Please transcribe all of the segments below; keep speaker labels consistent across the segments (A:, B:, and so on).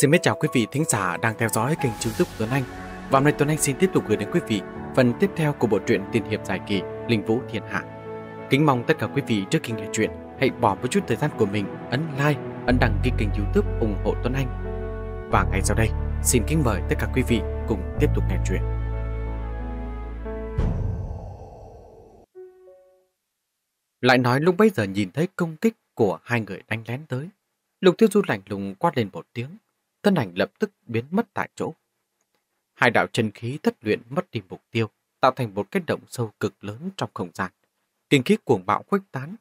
A: Xin mến chào quý vị thính giả đang theo dõi kênh youtube Tuấn Anh Và hôm nay Tuấn Anh xin tiếp tục gửi đến quý vị phần tiếp theo của bộ truyện tiền hiệp dài kỳ Linh Vũ Thiên Hạ Kính mong tất cả quý vị trước khi nghe chuyện hãy bỏ một chút thời gian của mình ấn like, ấn đăng ký kênh youtube ủng hộ Tuấn Anh Và ngay sau đây xin kính mời tất cả quý vị cùng tiếp tục nghe chuyện Lại nói lúc bấy giờ nhìn thấy công kích của hai người đánh lén tới Lục Tiêu Du lạnh lùng quát lên một tiếng thân ảnh lập tức biến mất tại chỗ. Hai đạo chân khí thất luyện mất đi mục tiêu, tạo thành một cái động sâu cực lớn trong không gian. Kinh khí cuồng bạo khuếch tán,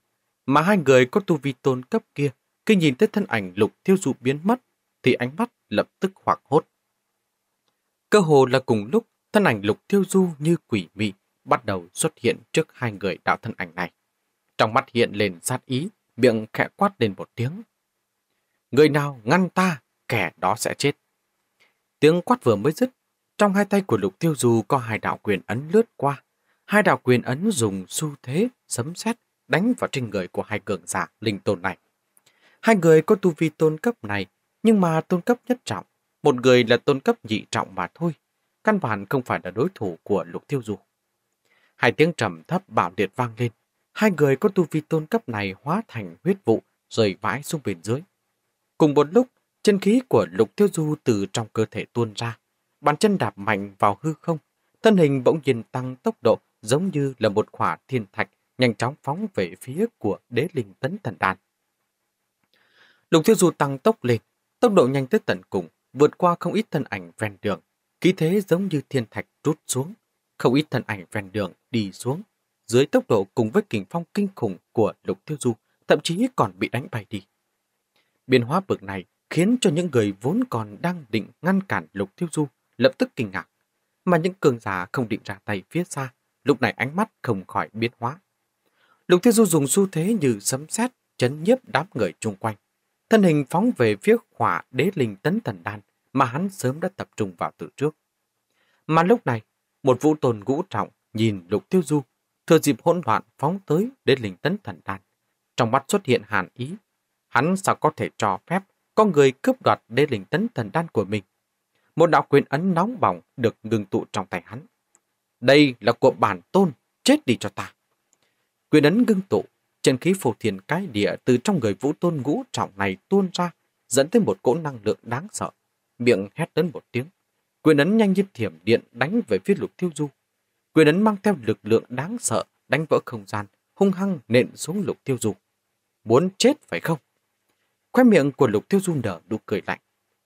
A: mà hai người có tu vi tôn cấp kia khi nhìn thấy thân ảnh lục tiêu dụ biến mất thì ánh mắt lập tức hoảng hốt. Cơ hồ là cùng lúc thân ảnh lục tiêu du như quỷ mị bắt đầu xuất hiện trước hai người đạo thân ảnh này. Trong mắt hiện lên sát ý, miệng khẽ quát lên một tiếng. Người nào ngăn ta? kẻ đó sẽ chết. Tiếng quát vừa mới dứt, trong hai tay của lục tiêu du có hai đạo quyền ấn lướt qua. Hai đạo quyền ấn dùng xu thế, sấm sét đánh vào trên người của hai cường giả linh tôn này. Hai người có tu vi tôn cấp này, nhưng mà tôn cấp nhất trọng, một người là tôn cấp nhị trọng mà thôi, căn bản không phải là đối thủ của lục tiêu du. Hai tiếng trầm thấp bảo liệt vang lên, hai người có tu vi tôn cấp này hóa thành huyết vụ rời vãi xuống bên dưới. Cùng một lúc, Chân khí của Lục Tiêu Du từ trong cơ thể tuôn ra. Bàn chân đạp mạnh vào hư không. Thân hình bỗng nhiên tăng tốc độ giống như là một khỏa thiên thạch nhanh chóng phóng về phía của đế linh tấn thần đàn. Lục Tiêu Du tăng tốc lên, tốc độ nhanh tới tận cùng, vượt qua không ít thân ảnh ven đường. Khí thế giống như thiên thạch rút xuống, không ít thân ảnh ven đường đi xuống. Dưới tốc độ cùng với kình phong kinh khủng của Lục Tiêu Du, thậm chí còn bị đánh bay đi. biến hóa bực này khiến cho những người vốn còn đang định ngăn cản Lục Tiêu Du lập tức kinh ngạc, mà những cường giả không định ra tay phía xa, lúc này ánh mắt không khỏi biến hóa. Lục Tiêu Du dùng xu thế như sấm sét chấn nhiếp đám người chung quanh, thân hình phóng về phía hỏa đế linh tấn thần đan mà hắn sớm đã tập trung vào từ trước. Mà lúc này, một vũ tồn ngũ trọng nhìn Lục Tiêu Du, thừa dịp hỗn loạn phóng tới đế linh tấn thần đan. Trong mắt xuất hiện hàn ý, hắn sao có thể cho phép có người cướp đoạt đế linh tấn thần đan của mình. Một đạo quyền ấn nóng bỏng được ngừng tụ trong tay hắn. Đây là của bản tôn, chết đi cho ta. Quyền ấn ngưng tụ, chân khí phổ thiền cái địa từ trong người vũ tôn ngũ trọng này tuôn ra, dẫn tới một cỗ năng lượng đáng sợ. Miệng hét lớn một tiếng. Quyền ấn nhanh như thiểm điện đánh về phía lục tiêu du. Quyền ấn mang theo lực lượng đáng sợ, đánh vỡ không gian, hung hăng nện xuống lục tiêu du. Muốn chết phải không? Khoe miệng của Lục Tiêu Du nở nụ cười lạnh.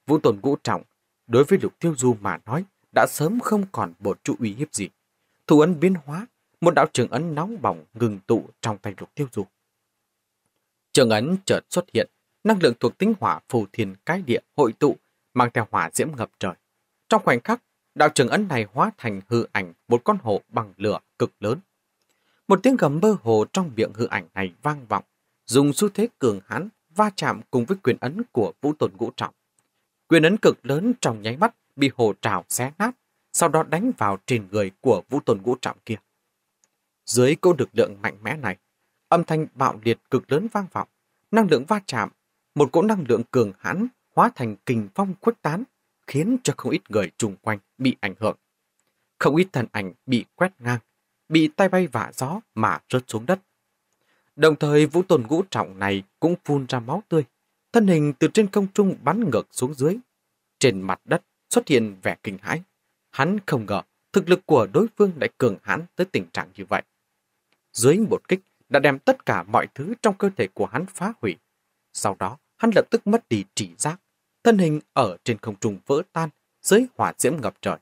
A: Vũ Tồn Ngũ Trọng, đối với Lục Tiêu Du mà nói, đã sớm không còn một trụ uy hiếp gì. Thủ ấn biến hóa, một đạo trường ấn nóng bỏng ngừng tụ trong tay Lục Tiêu Du. Trường ấn chợt xuất hiện, năng lượng thuộc tính hỏa phù thiên cái địa hội tụ, mang theo hỏa diễm ngập trời. Trong khoảnh khắc, đạo trường ấn này hóa thành hư ảnh một con hổ bằng lửa cực lớn. Một tiếng gầm mơ hồ trong miệng hư ảnh này vang vọng, dùng xu thế cường hãn va chạm cùng với quyền ấn của Vũ tồn Ngũ Trọng. Quyền ấn cực lớn trong nháy mắt bị hồ trào xé nát, sau đó đánh vào trên người của Vũ tồn Ngũ Trọng kia. Dưới cô lực lượng mạnh mẽ này, âm thanh bạo liệt cực lớn vang vọng, năng lượng va chạm, một cỗ năng lượng cường hãn hóa thành kình phong khuếch tán, khiến cho không ít người chung quanh bị ảnh hưởng. Không ít thần ảnh bị quét ngang, bị tay bay vả gió mà rớt xuống đất. Đồng thời vũ tồn ngũ trọng này cũng phun ra máu tươi. Thân hình từ trên không trung bắn ngược xuống dưới. Trên mặt đất xuất hiện vẻ kinh hãi. Hắn không ngờ thực lực của đối phương đã cường hãn tới tình trạng như vậy. Dưới một kích đã đem tất cả mọi thứ trong cơ thể của hắn phá hủy. Sau đó, hắn lập tức mất đi trí giác. Thân hình ở trên không trung vỡ tan dưới hỏa diễm ngập trời.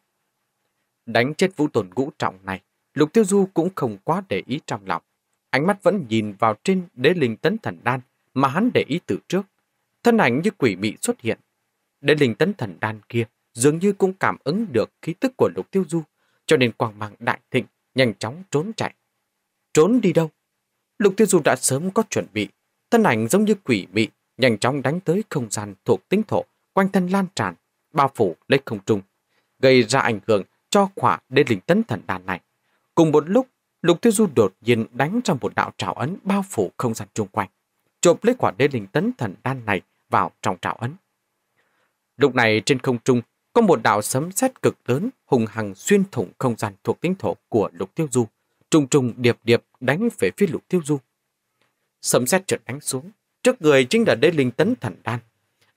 A: Đánh chết vũ tồn ngũ trọng này, Lục Tiêu Du cũng không quá để ý trong lòng. Ánh mắt vẫn nhìn vào trên đế linh tấn thần đan mà hắn để ý từ trước. Thân ảnh như quỷ bị xuất hiện. Đế linh tấn thần đan kia dường như cũng cảm ứng được khí tức của lục tiêu du, cho nên quang mang đại thịnh, nhanh chóng trốn chạy. Trốn đi đâu? Lục tiêu du đã sớm có chuẩn bị, thân ảnh giống như quỷ bị nhanh chóng đánh tới không gian thuộc tính thổ, quanh thân lan tràn, bao phủ lấy không trung, gây ra ảnh hưởng cho khỏa đế linh tấn thần đan này. Cùng một lúc, Lục Tiêu Du đột nhiên đánh trong một đạo trào ấn bao phủ không gian chung quanh, chộp lấy quả đế linh tấn thần đan này vào trong trào ấn. Lúc này trên không trung có một đạo sấm sét cực lớn hùng hằng xuyên thủng không gian thuộc tính thổ của Lục Tiêu Du, trùng trùng điệp điệp đánh về phía Lục Tiêu Du. Sấm sét chợt đánh xuống, trước người chính là đế linh tấn thần đan.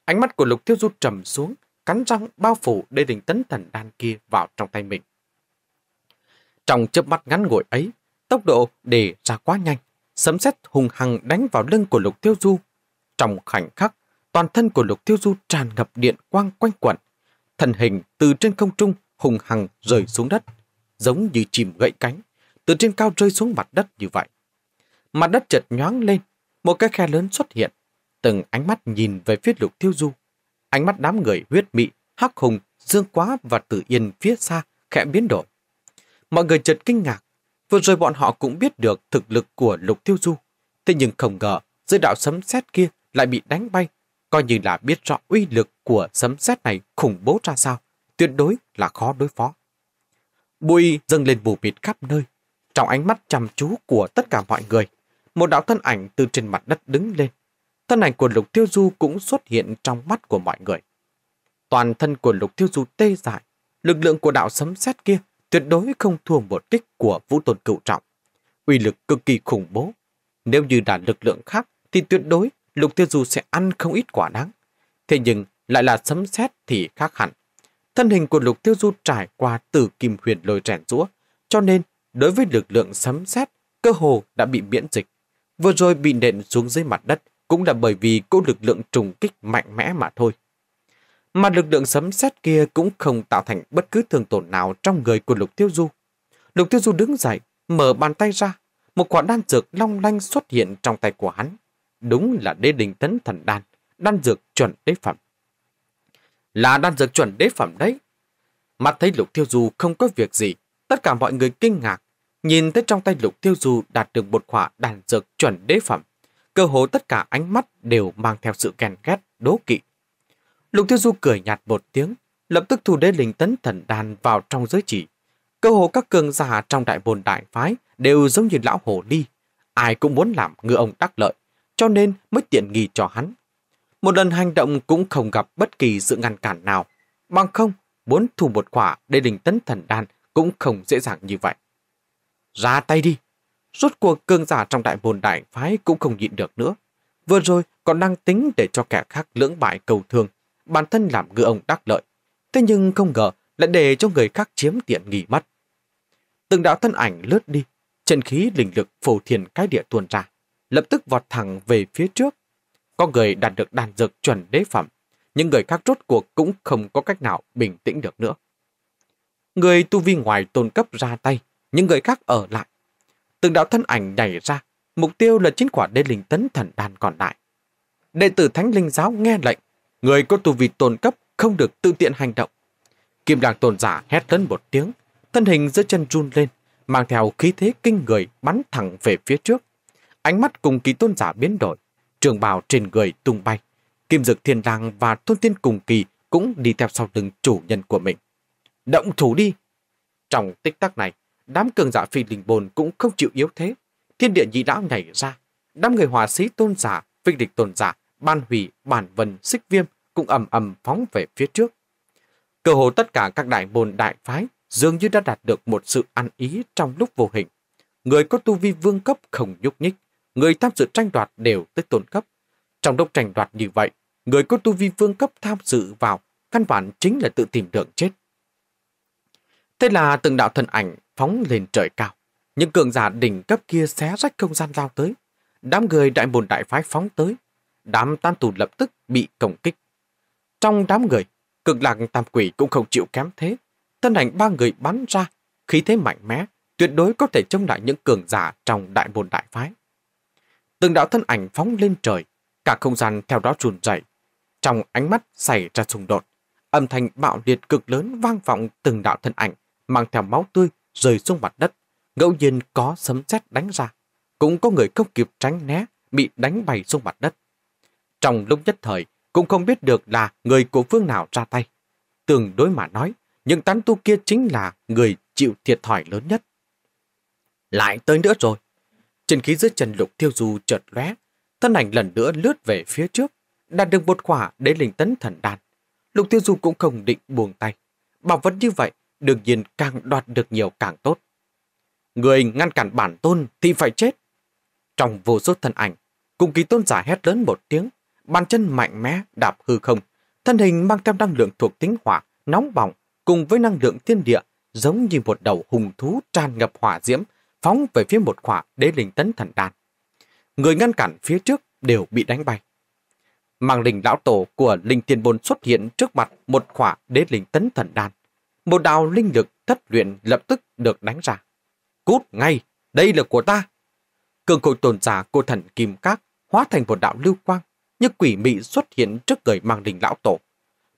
A: Ánh mắt của Lục Tiêu Du trầm xuống, cắn răng bao phủ đế linh tấn thần đan kia vào trong tay mình. Trong chớp mắt ngắn ngủi ấy, tốc độ để ra quá nhanh, sấm sét hùng hằng đánh vào lưng của Lục Tiêu Du. Trong khoảnh khắc, toàn thân của Lục Tiêu Du tràn ngập điện quang quanh quẩn, thần hình từ trên không trung hùng hằng rơi xuống đất, giống như chìm gậy cánh, từ trên cao rơi xuống mặt đất như vậy. Mặt đất chợt nhoáng lên, một cái khe lớn xuất hiện, từng ánh mắt nhìn về phía Lục Tiêu Du. Ánh mắt đám người huyết mị, hắc hùng, dương quá và tự yên phía xa khẽ biến đổi. Mọi người chợt kinh ngạc, Vừa rồi bọn họ cũng biết được thực lực của Lục Tiêu Du. Thế nhưng không ngờ, dưới đạo sấm sét kia lại bị đánh bay, coi như là biết rõ uy lực của sấm sét này khủng bố ra sao, tuyệt đối là khó đối phó. Bụi dâng lên bù bịt khắp nơi, trong ánh mắt chăm chú của tất cả mọi người, một đạo thân ảnh từ trên mặt đất đứng lên. Thân ảnh của Lục Tiêu Du cũng xuất hiện trong mắt của mọi người. Toàn thân của Lục Tiêu Du tê dại, lực lượng của đạo sấm sét kia tuyệt đối không thua một kích của vũ tôn cựu trọng. Uy lực cực kỳ khủng bố. Nếu như là lực lượng khác thì tuyệt đối lục tiêu du sẽ ăn không ít quả đắng Thế nhưng lại là sấm sét thì khác hẳn. Thân hình của lục tiêu du trải qua từ kim huyền lôi rèn rũa, cho nên đối với lực lượng sấm sét cơ hồ đã bị miễn dịch. Vừa rồi bị nện xuống dưới mặt đất cũng là bởi vì cô lực lượng trùng kích mạnh mẽ mà thôi mà lực lượng sấm sét kia cũng không tạo thành bất cứ thương tổn nào trong người của Lục Tiêu Du. Lục Tiêu Du đứng dậy, mở bàn tay ra, một quả đan dược long lanh xuất hiện trong tay của hắn. Đúng là đế đình tấn thần đan, đan dược chuẩn đế phẩm. Là đan dược chuẩn đế phẩm đấy. Mặt thấy Lục Tiêu Du không có việc gì, tất cả mọi người kinh ngạc, nhìn thấy trong tay Lục Tiêu Du đạt được một quả đan dược chuẩn đế phẩm. Cơ hồ tất cả ánh mắt đều mang theo sự ghen ghét, đố kỵ Lục Tiêu Du cười nhạt một tiếng, lập tức thu đế linh tấn thần đàn vào trong giới chỉ. Cơ hồ các cường giả trong đại bồn đại phái đều giống như lão hồ ly, ai cũng muốn làm ngư ông đắc lợi, cho nên mới tiện nghi cho hắn. Một lần hành động cũng không gặp bất kỳ sự ngăn cản nào, bằng không muốn thu một quả đế linh tấn thần đàn cũng không dễ dàng như vậy. Ra tay đi! Rốt cuộc cường giả trong đại bồn đại phái cũng không nhịn được nữa. Vừa rồi còn đang tính để cho kẻ khác lưỡng bại cầu thương, bản thân làm ngư ông đắc lợi. Thế nhưng không ngờ lại để cho người khác chiếm tiện nghỉ mất. Từng đạo thân ảnh lướt đi, chân khí linh lực phổ thiền cái địa tuôn ra, lập tức vọt thẳng về phía trước. Có người đạt được đàn dược chuẩn đế phẩm, nhưng người khác rốt cuộc cũng không có cách nào bình tĩnh được nữa. Người tu vi ngoài tôn cấp ra tay, những người khác ở lại. Từng đạo thân ảnh nhảy ra, mục tiêu là chín quả đê linh tấn thần đàn còn lại. Đệ tử Thánh Linh Giáo nghe lệnh, Người có tu vi tôn cấp không được tự tiện hành động. Kim đàng tôn giả hét lớn một tiếng, thân hình giữa chân run lên, mang theo khí thế kinh người bắn thẳng về phía trước. Ánh mắt cùng kỳ tôn giả biến đổi, trường bào trên người tung bay. Kim dực thiên lang và tôn tiên cùng kỳ cũng đi theo sau lưng chủ nhân của mình. Động thủ đi! Trong tích tắc này, đám cường giả phi linh bồn cũng không chịu yếu thế. Thiên địa nhị lão nhảy ra, đám người hòa sĩ tôn giả, phi địch tôn giả Ban Hủy, Bản Vân, Xích Viêm cũng ầm ầm phóng về phía trước. Cơ hồ tất cả các đại môn đại phái dường như đã đạt được một sự ăn ý trong lúc vô hình. Người có tu vi vương cấp không nhúc nhích, người tham dự tranh đoạt đều tới tôn cấp. Trong lúc tranh đoạt như vậy, người có tu vi vương cấp tham dự vào căn bản chính là tự tìm đường chết. Thế là từng đạo thần ảnh phóng lên trời cao. Những cường giả đỉnh cấp kia xé rách không gian lao tới. Đám người đại môn đại phái phóng tới, đám tam tù lập tức bị công kích. Trong đám người, cực lạc tam quỷ cũng không chịu kém thế. Thân ảnh ba người bắn ra, khí thế mạnh mẽ, tuyệt đối có thể chống lại những cường giả trong đại môn đại phái. Từng đạo thân ảnh phóng lên trời, cả không gian theo đó trùn rẩy. Trong ánh mắt xảy ra xung đột, âm thanh bạo liệt cực lớn vang vọng từng đạo thân ảnh, mang theo máu tươi rơi xuống mặt đất. Ngẫu nhiên có sấm sét đánh ra, cũng có người không kịp tránh né, bị đánh bay xuống mặt đất. Trong lúc nhất thời, cũng không biết được là người của phương nào ra tay. Tương đối mà nói, những tán tu kia chính là người chịu thiệt thòi lớn nhất. Lại tới nữa rồi. Trên khí dưới chân lục tiêu du chợt lóe, thân ảnh lần nữa lướt về phía trước, đạt được một quả để linh tấn thần đàn. Lục tiêu du cũng không định buông tay. Bảo vật như vậy, đương nhiên càng đoạt được nhiều càng tốt. Người ngăn cản bản tôn thì phải chết. Trong vô số thân ảnh, cùng kỳ tôn giả hét lớn một tiếng, bàn chân mạnh mẽ đạp hư không, thân hình mang theo năng lượng thuộc tính hỏa, nóng bỏng cùng với năng lượng thiên địa, giống như một đầu hùng thú tràn ngập hỏa diễm, phóng về phía một khỏa đế linh tấn thần đan. Người ngăn cản phía trước đều bị đánh bay. Màng linh lão tổ của linh thiên bồn xuất hiện trước mặt một khỏa đế linh tấn thần đan. Một đào linh lực thất luyện lập tức được đánh ra. Cút ngay, đây là của ta. Cường cội tồn giả cô thần kim các hóa thành một đạo lưu quang như quỷ mị xuất hiện trước người mang đình lão tổ.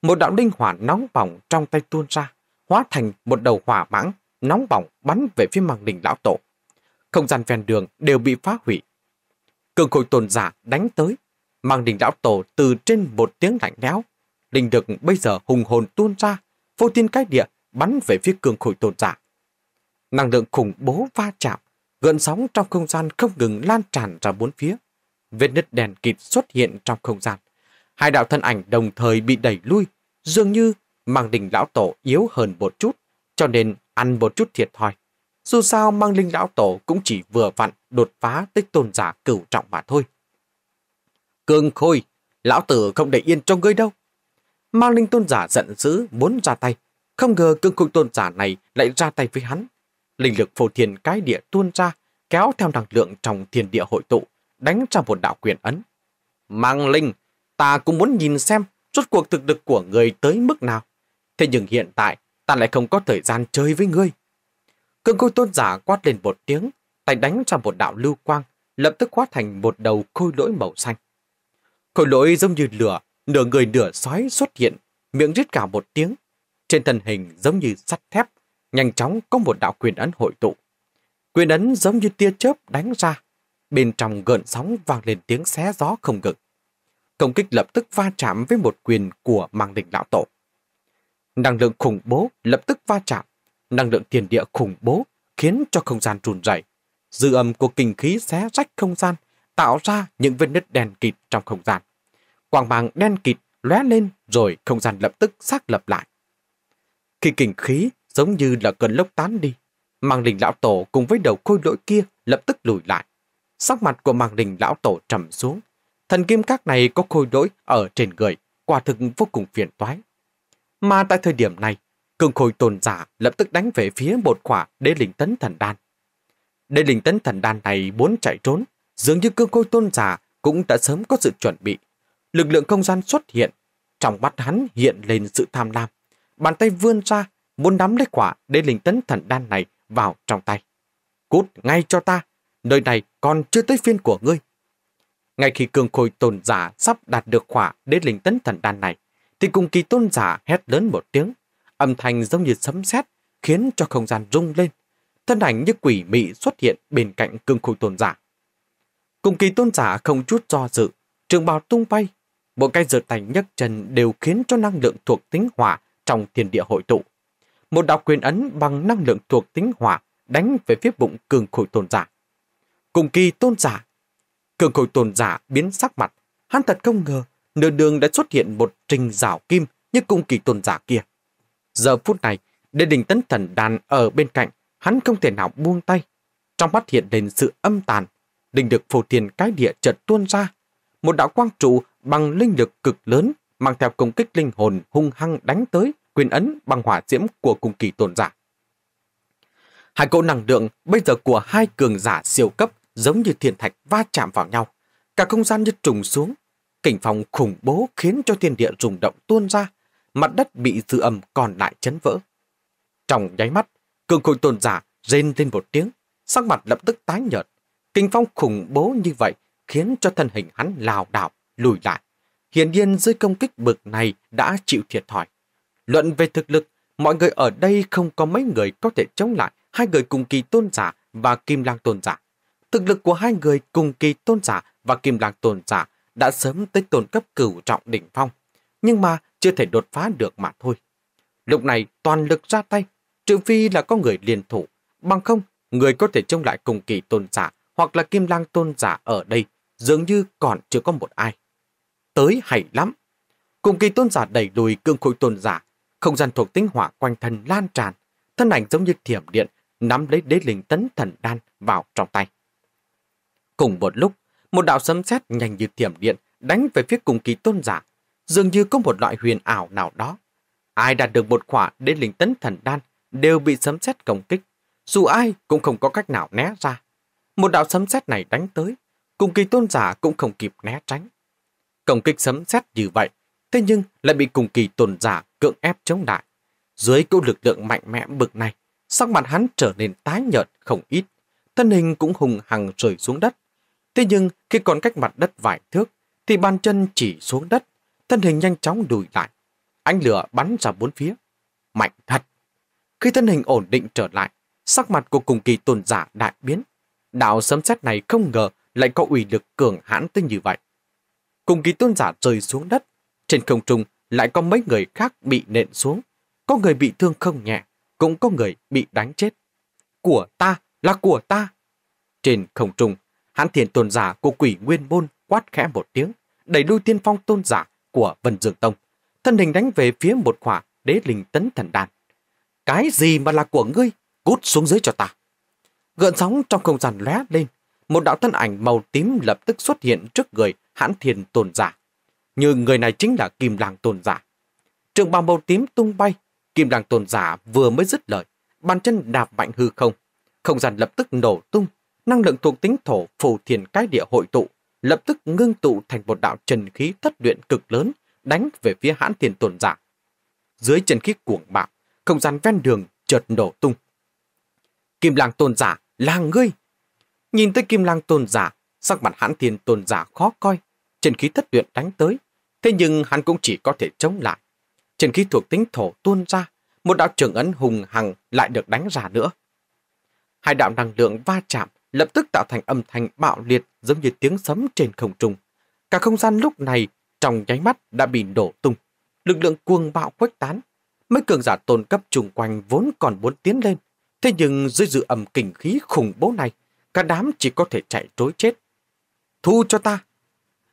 A: Một đạo linh hỏa nóng bỏng trong tay tuôn ra, hóa thành một đầu hỏa mãng, nóng bỏng bắn về phía mang đình lão tổ. Không gian ven đường đều bị phá hủy. Cường khối tồn giả đánh tới, mang đình lão tổ từ trên một tiếng lạnh lẽo. Linh được bây giờ hùng hồn tuôn ra, vô tiên cái địa bắn về phía cường khối tồn giả. Năng lượng khủng bố va chạm, gợn sóng trong không gian không ngừng lan tràn ra bốn phía vết nứt đèn kịt xuất hiện trong không gian. Hai đạo thân ảnh đồng thời bị đẩy lui, dường như mang đình lão tổ yếu hơn một chút, cho nên ăn một chút thiệt thòi. Dù sao mang linh lão tổ cũng chỉ vừa vặn đột phá tới tôn giả cửu trọng mà thôi. Cương khôi, lão tử không để yên cho ngươi đâu. Mang linh tôn giả giận dữ muốn ra tay, không ngờ cương khôi tôn giả này lại ra tay với hắn. Linh lực phổ thiền cái địa tuôn ra, kéo theo năng lượng trong thiền địa hội tụ, đánh ra một đạo quyền ấn. Mang linh, ta cũng muốn nhìn xem rốt cuộc thực lực của người tới mức nào. Thế nhưng hiện tại, ta lại không có thời gian chơi với ngươi. Cương khôi tôn giả quát lên một tiếng, tay đánh ra một đạo lưu quang, lập tức hóa thành một đầu khôi lỗi màu xanh. Khôi lỗi giống như lửa, nửa người nửa sói xuất hiện, miệng rít cả một tiếng. Trên thân hình giống như sắt thép, nhanh chóng có một đạo quyền ấn hội tụ. Quyền ấn giống như tia chớp đánh ra, Bên trong gợn sóng vang lên tiếng xé gió không ngừng. Công kích lập tức va chạm với một quyền của mang đình lão tổ. Năng lượng khủng bố lập tức va chạm. Năng lượng tiền địa khủng bố khiến cho không gian run rẩy. Dư âm của kinh khí xé rách không gian, tạo ra những vết nứt đen kịt trong không gian. Quang mang đen kịt lóe lên rồi không gian lập tức xác lập lại. Khi kinh khí giống như là cơn lốc tán đi, mang đình lão tổ cùng với đầu khôi lỗi kia lập tức lùi lại. Sắc mặt của mạc đình lão tổ trầm xuống. Thần kim các này có khôi lỗi ở trên người, quả thực vô cùng phiền toái. Mà tại thời điểm này, cường khôi tôn giả lập tức đánh về phía một quả đế linh tấn thần đan. Đế linh tấn thần đan này muốn chạy trốn, dường như cường khôi tôn giả cũng đã sớm có sự chuẩn bị. Lực lượng không gian xuất hiện, trong mắt hắn hiện lên sự tham lam. Bàn tay vươn ra, muốn nắm lấy quả đế linh tấn thần đan này vào trong tay. Cút ngay cho ta, nơi này còn chưa tới phiên của ngươi. Ngay khi cường khôi tôn giả sắp đạt được khỏa đến linh tấn thần đan này, thì cùng kỳ tôn giả hét lớn một tiếng, âm thanh giống như sấm sét khiến cho không gian rung lên. Thân ảnh như quỷ mị xuất hiện bên cạnh cường khôi tôn giả. Cùng kỳ tôn giả không chút do dự, trường bào tung bay. Bộ cây giật tành nhấc chân đều khiến cho năng lượng thuộc tính hỏa trong thiên địa hội tụ. Một đạo quyền ấn bằng năng lượng thuộc tính hỏa đánh về phía bụng cường khôi tôn giả cùng kỳ tôn giả. Cường khôi tôn giả biến sắc mặt, hắn thật không ngờ nửa đường đã xuất hiện một trình rào kim như cung kỳ tôn giả kia. Giờ phút này, đệ đình tấn thần đàn ở bên cạnh, hắn không thể nào buông tay. Trong mắt hiện lên sự âm tàn, đình được phổ thiền cái địa chợt tuôn ra. Một đạo quang trụ bằng linh lực cực lớn mang theo công kích linh hồn hung hăng đánh tới quyền ấn bằng hỏa diễm của cung kỳ tôn giả. Hai cỗ năng lượng bây giờ của hai cường giả siêu cấp giống như thiên thạch va chạm vào nhau. Cả không gian như trùng xuống. Cảnh phòng khủng bố khiến cho thiên địa rung động tuôn ra, mặt đất bị dư âm còn lại chấn vỡ. Trong nháy mắt, cường khôi tôn giả rên lên một tiếng, sắc mặt lập tức tái nhợt. Kinh phong khủng bố như vậy khiến cho thân hình hắn lào đảo, lùi lại. Hiển nhiên dưới công kích bực này đã chịu thiệt thòi. Luận về thực lực, mọi người ở đây không có mấy người có thể chống lại hai người cùng kỳ tôn giả và kim lang tôn giả thực lực của hai người cùng kỳ tôn giả và kim lạc tôn giả đã sớm tới tôn cấp cửu trọng đỉnh phong, nhưng mà chưa thể đột phá được mà thôi. Lúc này toàn lực ra tay, trừ phi là có người liên thủ, bằng không người có thể chống lại cùng kỳ tôn giả hoặc là kim lang tôn giả ở đây dường như còn chưa có một ai. Tới hay lắm! Cùng kỳ tôn giả đẩy lùi cương khối tôn giả, không gian thuộc tính hỏa quanh thân lan tràn, thân ảnh giống như thiểm điện nắm lấy đế linh tấn thần đan vào trong tay. Cùng một lúc, một đạo sấm sét nhanh như thiểm điện đánh về phía cùng kỳ tôn giả, dường như có một loại huyền ảo nào đó. Ai đạt được một quả đến linh tấn thần đan đều bị sấm sét công kích, dù ai cũng không có cách nào né ra. Một đạo sấm sét này đánh tới, cùng kỳ tôn giả cũng không kịp né tránh. Công kích sấm sét như vậy, thế nhưng lại bị cùng kỳ tôn giả cưỡng ép chống lại. Dưới cỗ lực lượng mạnh mẽ bực này, sắc mặt hắn trở nên tái nhợt không ít, thân hình cũng hùng hằng rơi xuống đất, Thế nhưng khi còn cách mặt đất vài thước, thì bàn chân chỉ xuống đất, thân hình nhanh chóng đùi lại. Ánh lửa bắn ra bốn phía. Mạnh thật! Khi thân hình ổn định trở lại, sắc mặt của cùng kỳ tôn giả đại biến. Đạo sấm sét này không ngờ lại có ủy lực cường hãn tới như vậy. Cùng kỳ tôn giả rơi xuống đất, trên không trung lại có mấy người khác bị nện xuống. Có người bị thương không nhẹ, cũng có người bị đánh chết. Của ta là của ta. Trên không trung Hãn thiền tôn giả của quỷ nguyên môn quát khẽ một tiếng, đẩy đuôi tiên phong tôn giả của Vân Dương Tông. Thân hình đánh về phía một khỏa đế linh tấn thần đàn. Cái gì mà là của ngươi? Cút xuống dưới cho ta. Gợn sóng trong không gian lóe lên, một đạo thân ảnh màu tím lập tức xuất hiện trước người hãn thiền tôn giả. Như người này chính là Kim Làng tôn giả. Trường bào màu tím tung bay, Kim Làng tôn giả vừa mới dứt lời, bàn chân đạp mạnh hư không. Không gian lập tức nổ tung, năng lượng thuộc tính thổ phù thiền cái địa hội tụ, lập tức ngưng tụ thành một đạo trần khí thất luyện cực lớn, đánh về phía hãn tiền tồn giả. Dưới trần khí cuồng bạo, không gian ven đường chợt nổ tung. Kim làng tồn giả, làng ngươi! Nhìn tới kim làng tồn giả, sắc mặt hãn tiền tồn giả khó coi, trần khí thất luyện đánh tới. Thế nhưng hắn cũng chỉ có thể chống lại. Trần khí thuộc tính thổ tuôn ra, một đạo trưởng ấn hùng hằng lại được đánh ra nữa. Hai đạo năng lượng va chạm lập tức tạo thành âm thanh bạo liệt giống như tiếng sấm trên không trung. Cả không gian lúc này trong nháy mắt đã bị đổ tung. Lực lượng cuồng bạo quét tán. Mấy cường giả tôn cấp chung quanh vốn còn muốn tiến lên. Thế nhưng dưới dự ẩm kinh khí khủng bố này, cả đám chỉ có thể chạy trối chết. Thu cho ta!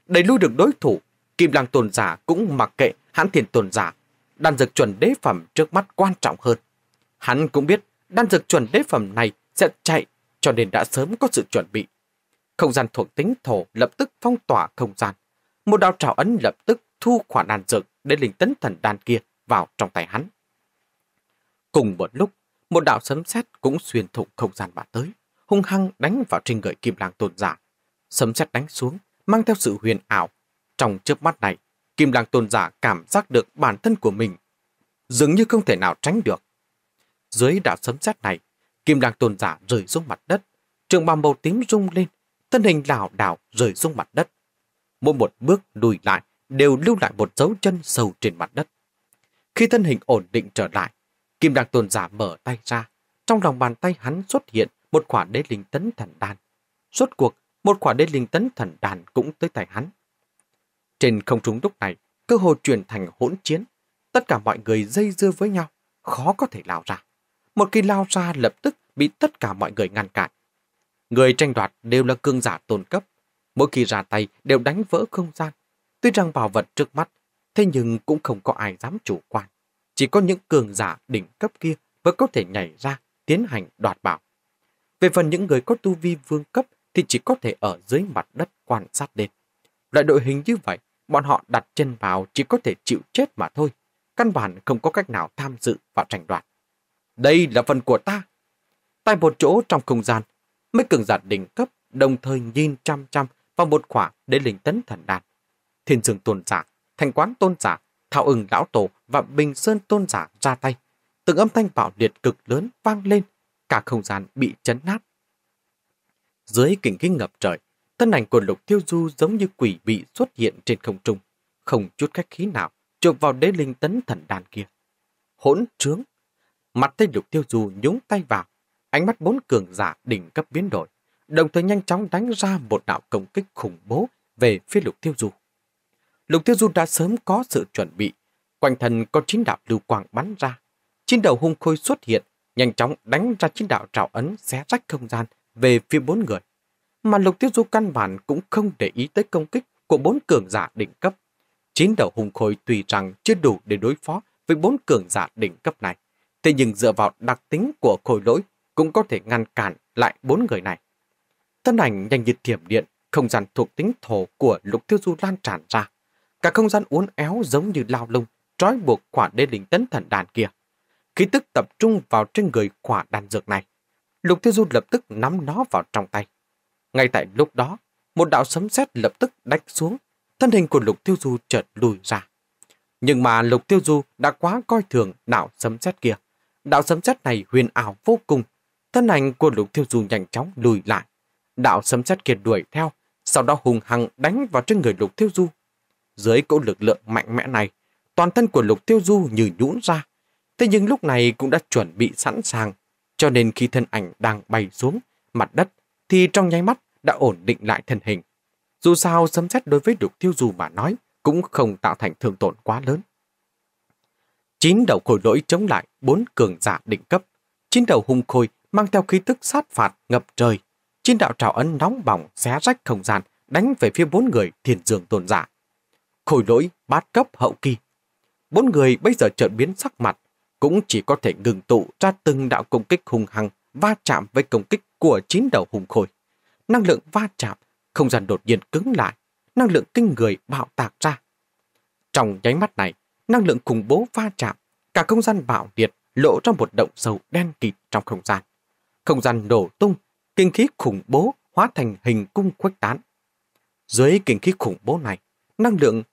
A: Đẩy lui được đối thủ, kim lang tôn giả cũng mặc kệ hãn thiền tôn giả. Đan dược chuẩn đế phẩm trước mắt quan trọng hơn. Hắn cũng biết đan dược chuẩn đế phẩm này sẽ chạy cho nên đã sớm có sự chuẩn bị. Không gian thuộc tính thổ lập tức phong tỏa không gian. Một đạo trào ấn lập tức thu khoản đàn dược để linh tấn thần đàn kia vào trong tay hắn. Cùng một lúc, một đạo sấm sét cũng xuyên thủng không gian mà tới, hung hăng đánh vào trên người kim lang tôn giả. Sấm sét đánh xuống, mang theo sự huyền ảo. Trong chớp mắt này, kim lang tôn giả cảm giác được bản thân của mình dường như không thể nào tránh được. Dưới đạo sấm sét này, Kim đăng tôn giả rơi xuống mặt đất, trường bào màu tím rung lên, thân hình lảo đảo rơi xuống mặt đất. Mỗi một bước lùi lại đều lưu lại một dấu chân sâu trên mặt đất. Khi thân hình ổn định trở lại, Kim đăng tôn giả mở tay ra, trong lòng bàn tay hắn xuất hiện một quả đế linh tấn thần đan. Suốt cuộc, một quả đế linh tấn thần đàn cũng tới tay hắn. Trên không trung lúc này, cơ hồ chuyển thành hỗn chiến. Tất cả mọi người dây dưa với nhau, khó có thể lao ra. Một khi lao ra lập tức bị tất cả mọi người ngăn cản. Người tranh đoạt đều là cương giả tôn cấp, mỗi khi ra tay đều đánh vỡ không gian. Tuy rằng bảo vật trước mắt, thế nhưng cũng không có ai dám chủ quan. Chỉ có những cường giả đỉnh cấp kia mới có thể nhảy ra, tiến hành đoạt bảo. Về phần những người có tu vi vương cấp thì chỉ có thể ở dưới mặt đất quan sát đến. Loại đội hình như vậy, bọn họ đặt chân vào chỉ có thể chịu chết mà thôi. Căn bản không có cách nào tham dự và tranh đoạt. Đây là phần của ta tại một chỗ trong không gian. Mấy cường giả đỉnh cấp đồng thời nhìn chăm chăm vào một khỏa để linh tấn thần đàn. Thiên dương tôn giả, thành quán tôn giả, thảo ứng lão tổ và bình sơn tôn giả ra tay. Từng âm thanh bạo liệt cực lớn vang lên, cả không gian bị chấn nát. Dưới kình kinh ngập trời, thân ảnh của lục tiêu du giống như quỷ bị xuất hiện trên không trung, không chút khách khí nào chộp vào đế linh tấn thần đàn kia. Hỗn trướng! Mặt tay lục tiêu du nhúng tay vào, Ánh mắt bốn cường giả đỉnh cấp biến đổi, đồng thời nhanh chóng đánh ra một đạo công kích khủng bố về phía lục tiêu du. Lục tiêu du đã sớm có sự chuẩn bị, quanh thân có chín đạo lưu quang bắn ra. Chín đầu hung khôi xuất hiện, nhanh chóng đánh ra chín đạo trào ấn xé rách không gian về phía bốn người. Mà lục tiêu du căn bản cũng không để ý tới công kích của bốn cường giả đỉnh cấp. Chín đầu hung khôi tùy rằng chưa đủ để đối phó với bốn cường giả đỉnh cấp này. Thế nhưng dựa vào đặc tính của khôi lỗi cũng có thể ngăn cản lại bốn người này. Thân ảnh nhanh như thiểm điện, không gian thuộc tính thổ của lục tiêu du lan tràn ra. Cả không gian uốn éo giống như lao lung, trói buộc quả đê linh tấn thần đàn kia. Khí tức tập trung vào trên người quả đàn dược này. Lục tiêu du lập tức nắm nó vào trong tay. Ngay tại lúc đó, một đạo sấm sét lập tức đánh xuống, thân hình của lục tiêu du chợt lùi ra. Nhưng mà lục tiêu du đã quá coi thường đạo sấm sét kia. Đạo sấm sét này huyền ảo vô cùng, Thân ảnh của lục thiêu du nhanh chóng lùi lại. Đạo sấm sét kia đuổi theo, sau đó hùng hăng đánh vào trên người lục thiêu du. Dưới cỗ lực lượng mạnh mẽ này, toàn thân của lục thiêu du như nhũn ra. Thế nhưng lúc này cũng đã chuẩn bị sẵn sàng, cho nên khi thân ảnh đang bay xuống mặt đất thì trong nháy mắt đã ổn định lại thân hình. Dù sao sấm sét đối với lục thiêu du mà nói cũng không tạo thành thương tổn quá lớn. Chín đầu khôi lỗi chống lại bốn cường giả định cấp, chín đầu hung khôi mang theo khí tức sát phạt ngập trời. Chín đạo trào ấn nóng bỏng xé rách không gian, đánh về phía bốn người thiền dương tồn giả. Khôi lỗi bát cấp hậu kỳ. Bốn người bây giờ chợt biến sắc mặt, cũng chỉ có thể ngừng tụ ra từng đạo công kích hung hăng va chạm với công kích của chín đầu hùng khôi. Năng lượng va chạm, không gian đột nhiên cứng lại, năng lượng kinh người bạo tạc ra. Trong nháy mắt này, năng lượng khủng bố va chạm, cả không gian bạo liệt lộ trong một động sâu đen kịt trong không gian. Không gian đổ tung, kinh khí khủng bố hóa thành hình cung khuếch tán. Dưới kinh khí khủng bố này, năng lượng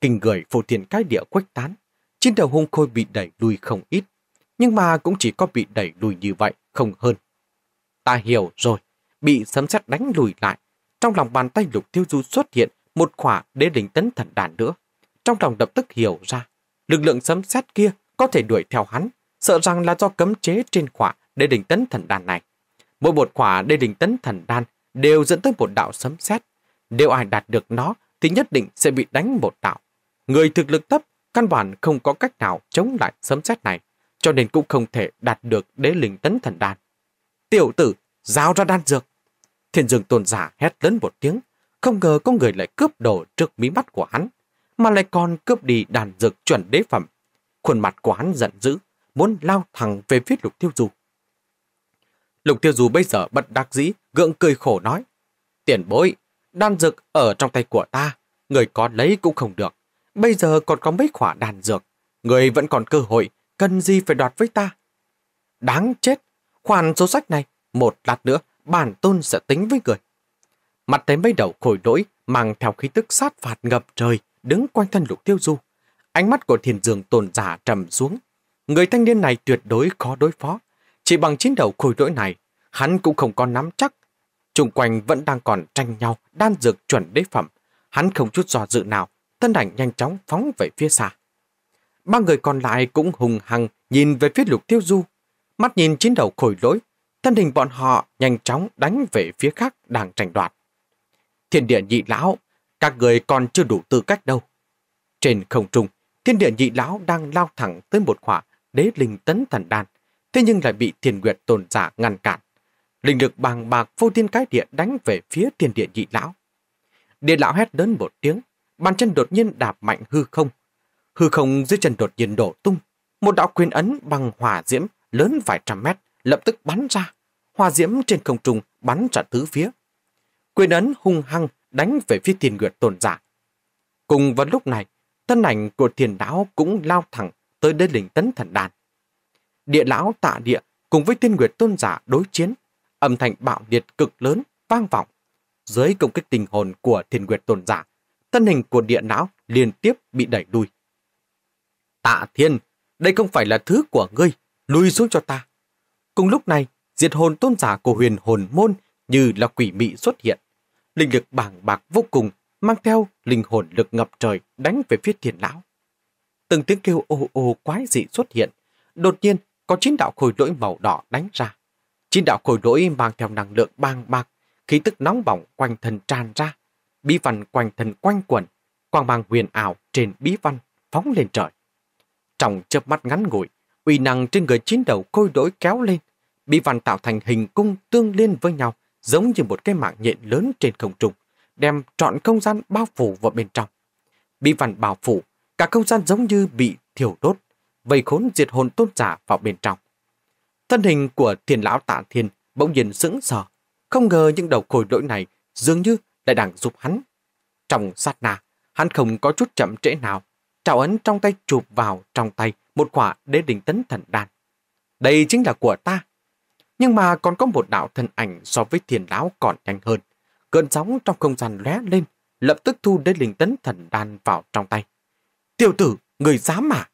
A: kinh người phổ tiền cái địa khuếch tán. Trên đầu hung khôi bị đẩy lùi không ít, nhưng mà cũng chỉ có bị đẩy lùi như vậy, không hơn. Ta hiểu rồi, bị sấm sét đánh lùi lại. Trong lòng bàn tay lục tiêu du xuất hiện một khỏa đế đỉnh tấn thần đàn nữa. Trong lòng lập tức hiểu ra, lực lượng sấm sét kia có thể đuổi theo hắn, sợ rằng là do cấm chế trên khỏa đê đình tấn thần đan này. Mỗi một quả đê đình tấn thần đan đều dẫn tới một đạo sấm sét. Nếu ai đạt được nó thì nhất định sẽ bị đánh một đạo. Người thực lực thấp căn bản không có cách nào chống lại sấm sét này, cho nên cũng không thể đạt được đế linh tấn thần đan. Tiểu tử, giao ra đan dược. Thiên dương tôn giả hét lớn một tiếng, không ngờ có người lại cướp đồ trước mí mắt của hắn, mà lại còn cướp đi đàn dược chuẩn đế phẩm. Khuôn mặt của hắn giận dữ, muốn lao thẳng về phía lục tiêu du. Lục tiêu dù bây giờ bật đắc dĩ, gượng cười khổ nói. Tiền bối, đan dược ở trong tay của ta, người có lấy cũng không được. Bây giờ còn có mấy khỏa đàn dược, người vẫn còn cơ hội, cần gì phải đoạt với ta. Đáng chết, khoản số sách này, một lát nữa, bản tôn sẽ tính với người. Mặt thấy mấy đầu khổi đỗi, mang theo khí tức sát phạt ngập trời, đứng quanh thân lục tiêu du. Ánh mắt của thiền dương tồn giả trầm xuống. Người thanh niên này tuyệt đối khó đối phó, chỉ bằng chiến đầu khôi lỗi này, hắn cũng không có nắm chắc. Trung quanh vẫn đang còn tranh nhau đan dược chuẩn đế phẩm. Hắn không chút do dự nào, tân ảnh nhanh chóng phóng về phía xa. Ba người còn lại cũng hùng hăng nhìn về phía lục tiêu du. Mắt nhìn chiến đầu khôi lỗi, thân hình bọn họ nhanh chóng đánh về phía khác đang tranh đoạt. Thiên địa nhị lão, các người còn chưa đủ tư cách đâu. Trên không trung, thiên địa nhị lão đang lao thẳng tới một khỏa đế linh tấn thần đan thế nhưng lại bị thiền nguyệt tồn giả ngăn cản. Linh lực bàng bạc vô thiên cái địa đánh về phía thiền địa nhị lão. Địa lão hét lớn một tiếng, bàn chân đột nhiên đạp mạnh hư không. Hư không dưới chân đột nhiên đổ tung, một đạo quyền ấn bằng hỏa diễm lớn vài trăm mét lập tức bắn ra. Hỏa diễm trên không trung bắn ra tứ phía. Quyền ấn hung hăng đánh về phía thiền nguyệt tồn giả. Cùng vào lúc này, thân ảnh của thiền đáo cũng lao thẳng tới đến linh tấn thần đàn địa lão tạ địa cùng với tiên nguyệt tôn giả đối chiến, âm thanh bạo liệt cực lớn, vang vọng. Dưới công kích tình hồn của thiên nguyệt tôn giả, thân hình của địa lão liên tiếp bị đẩy lui. Tạ thiên, đây không phải là thứ của ngươi, lùi xuống cho ta. Cùng lúc này, diệt hồn tôn giả của huyền hồn môn như là quỷ mị xuất hiện. Linh lực bảng bạc vô cùng, mang theo linh hồn lực ngập trời đánh về phía thiền lão. Từng tiếng kêu ô ô quái dị xuất hiện. Đột nhiên, có chín đạo khối lỗi màu đỏ đánh ra. Chín đạo khối lỗi mang theo năng lượng bang bạc, khí tức nóng bỏng quanh thân tràn ra. Bí văn quanh thân quanh quẩn, quang mang huyền ảo trên bí văn phóng lên trời. Trong chớp mắt ngắn ngủi, uy năng trên người chín đầu khôi lỗi kéo lên. Bí văn tạo thành hình cung tương liên với nhau, giống như một cái mạng nhện lớn trên không trung, đem trọn không gian bao phủ vào bên trong. Bí văn bao phủ, cả không gian giống như bị thiểu đốt, vây khốn diệt hồn tôn giả vào bên trong. Thân hình của thiền lão tạ thiên bỗng nhiên sững sờ, không ngờ những đầu khôi lỗi này dường như lại đang giúp hắn. Trong sát nà hắn không có chút chậm trễ nào, trào ấn trong tay chụp vào trong tay một quả đế đỉnh tấn thần đan. Đây chính là của ta. Nhưng mà còn có một đạo thân ảnh so với thiền lão còn nhanh hơn. Cơn sóng trong không gian lóe lên, lập tức thu đế linh tấn thần đan vào trong tay. Tiểu tử, người dám mà!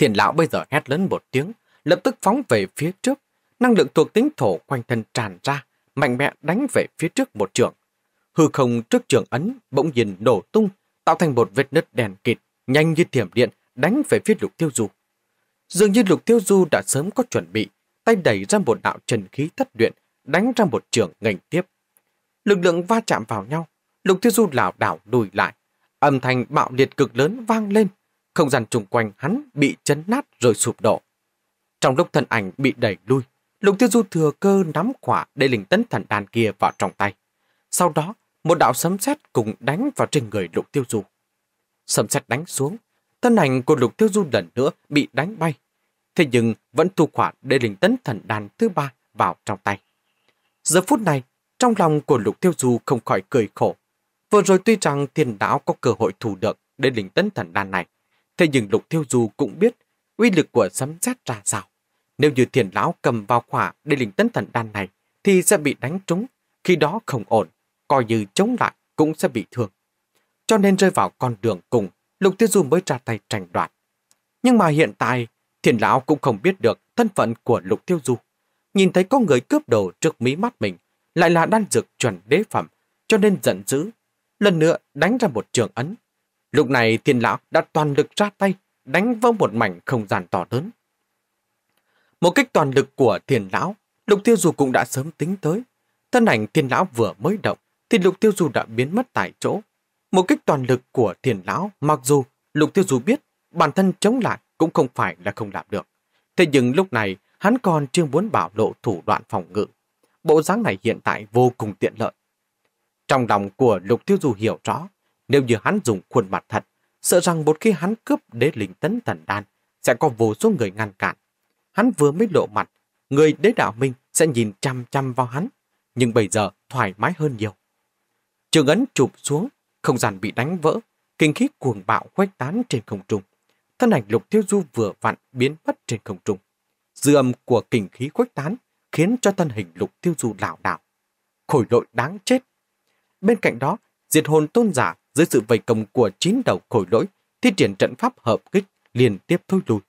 A: Thiền lão bây giờ hét lớn một tiếng, lập tức phóng về phía trước. Năng lượng thuộc tính thổ quanh thân tràn ra, mạnh mẽ đánh về phía trước một trường. Hư không trước trường ấn bỗng nhiên nổ tung, tạo thành một vết nứt đèn kịt, nhanh như thiểm điện đánh về phía lục tiêu du. Dường như lục tiêu du đã sớm có chuẩn bị, tay đẩy ra một đạo trần khí thất luyện, đánh ra một trường ngành tiếp. Lực lượng va chạm vào nhau, lục tiêu du lảo đảo lùi lại, âm thanh bạo liệt cực lớn vang lên, không gian chung quanh hắn bị chấn nát rồi sụp đổ. Trong lúc thân ảnh bị đẩy lui, lục tiêu du thừa cơ nắm quả để linh tấn thần đàn kia vào trong tay. Sau đó, một đạo sấm sét cùng đánh vào trên người lục tiêu du. Sấm sét đánh xuống, thân ảnh của lục tiêu du lần nữa bị đánh bay. Thế nhưng vẫn thu quả để linh tấn thần đàn thứ ba vào trong tay. Giờ phút này, trong lòng của lục tiêu du không khỏi cười khổ. Vừa rồi tuy rằng tiền đảo có cơ hội thủ được đến linh tấn thần đàn này, Thế nhưng Lục Thiêu Du cũng biết uy lực của sấm xét ra sao. Nếu như thiền lão cầm vào khỏa để linh tấn thần đan này thì sẽ bị đánh trúng, khi đó không ổn, coi như chống lại cũng sẽ bị thương. Cho nên rơi vào con đường cùng, Lục Tiêu Du mới ra tay tranh đoạt. Nhưng mà hiện tại, thiền lão cũng không biết được thân phận của Lục Tiêu Du. Nhìn thấy có người cướp đồ trước mí mắt mình, lại là đan dược chuẩn đế phẩm, cho nên giận dữ. Lần nữa đánh ra một trường ấn, Lúc này thiên lão đã toàn lực ra tay, đánh vỡ một mảnh không gian to lớn. Một kích toàn lực của thiên lão, lục tiêu dù cũng đã sớm tính tới. Thân ảnh thiên lão vừa mới động, thì lục tiêu dù đã biến mất tại chỗ. Một kích toàn lực của thiên lão, mặc dù lục tiêu dù biết bản thân chống lại cũng không phải là không làm được. Thế nhưng lúc này, hắn còn chưa muốn bảo lộ thủ đoạn phòng ngự. Bộ dáng này hiện tại vô cùng tiện lợi. Trong lòng của lục tiêu dù hiểu rõ, nếu như hắn dùng khuôn mặt thật, sợ rằng một khi hắn cướp đế linh tấn thần đan, sẽ có vô số người ngăn cản. Hắn vừa mới lộ mặt, người đế đạo minh sẽ nhìn chăm chăm vào hắn, nhưng bây giờ thoải mái hơn nhiều. Trường ấn chụp xuống, không gian bị đánh vỡ, kinh khí cuồng bạo quách tán trên không trung. Thân ảnh lục tiêu du vừa vặn biến mất trên không trung. Dư âm của kinh khí khuếch tán khiến cho thân hình lục tiêu du lảo đảo. Khổi lội đáng chết. Bên cạnh đó, diệt hồn tôn giả dưới sự vây công của chín đầu khối lỗi, thi triển trận pháp hợp kích liên tiếp thôi lùi.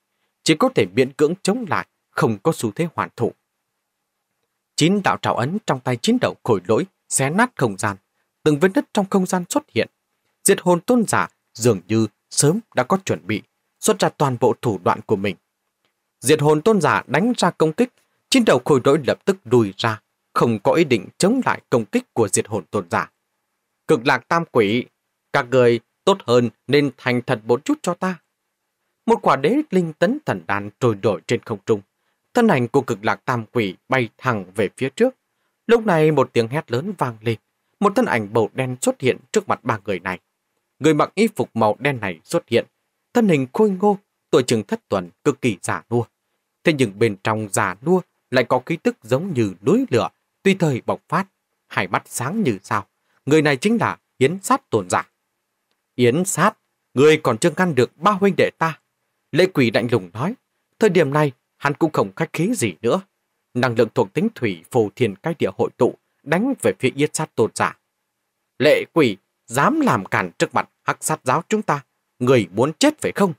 A: Chỉ có thể miễn cưỡng chống lại, không có xu thế hoàn thủ. Chín đạo trảo ấn trong tay chín đầu khối lỗi xé nát không gian. Từng vết nứt trong không gian xuất hiện. Diệt hồn tôn giả dường như sớm đã có chuẩn bị, xuất ra toàn bộ thủ đoạn của mình. Diệt hồn tôn giả đánh ra công kích, chín đầu khối lỗi lập tức đùi ra, không có ý định chống lại công kích của diệt hồn tôn giả. Cực lạc tam quỷ các người tốt hơn nên thành thật một chút cho ta. Một quả đế linh tấn thần đàn trôi nổi trên không trung. Thân ảnh của cực lạc tam quỷ bay thẳng về phía trước. Lúc này một tiếng hét lớn vang lên. Một thân ảnh bầu đen xuất hiện trước mặt ba người này. Người mặc y phục màu đen này xuất hiện. Thân hình khôi ngô, tuổi chừng thất tuần cực kỳ giả nua. Thế nhưng bên trong giả nua lại có ký tức giống như núi lửa, tuy thời bộc phát, hai mắt sáng như sao. Người này chính là hiến sát tồn giả. Yến sát, người còn chưa ngăn được ba huynh đệ ta. Lệ quỷ lạnh lùng nói, thời điểm này hắn cũng không khách khí gì nữa. Năng lượng thuộc tính thủy phù thiền cái địa hội tụ đánh về phía yết sát tôn giả. Lệ quỷ dám làm cản trước mặt hắc sát giáo chúng ta, người muốn chết phải không?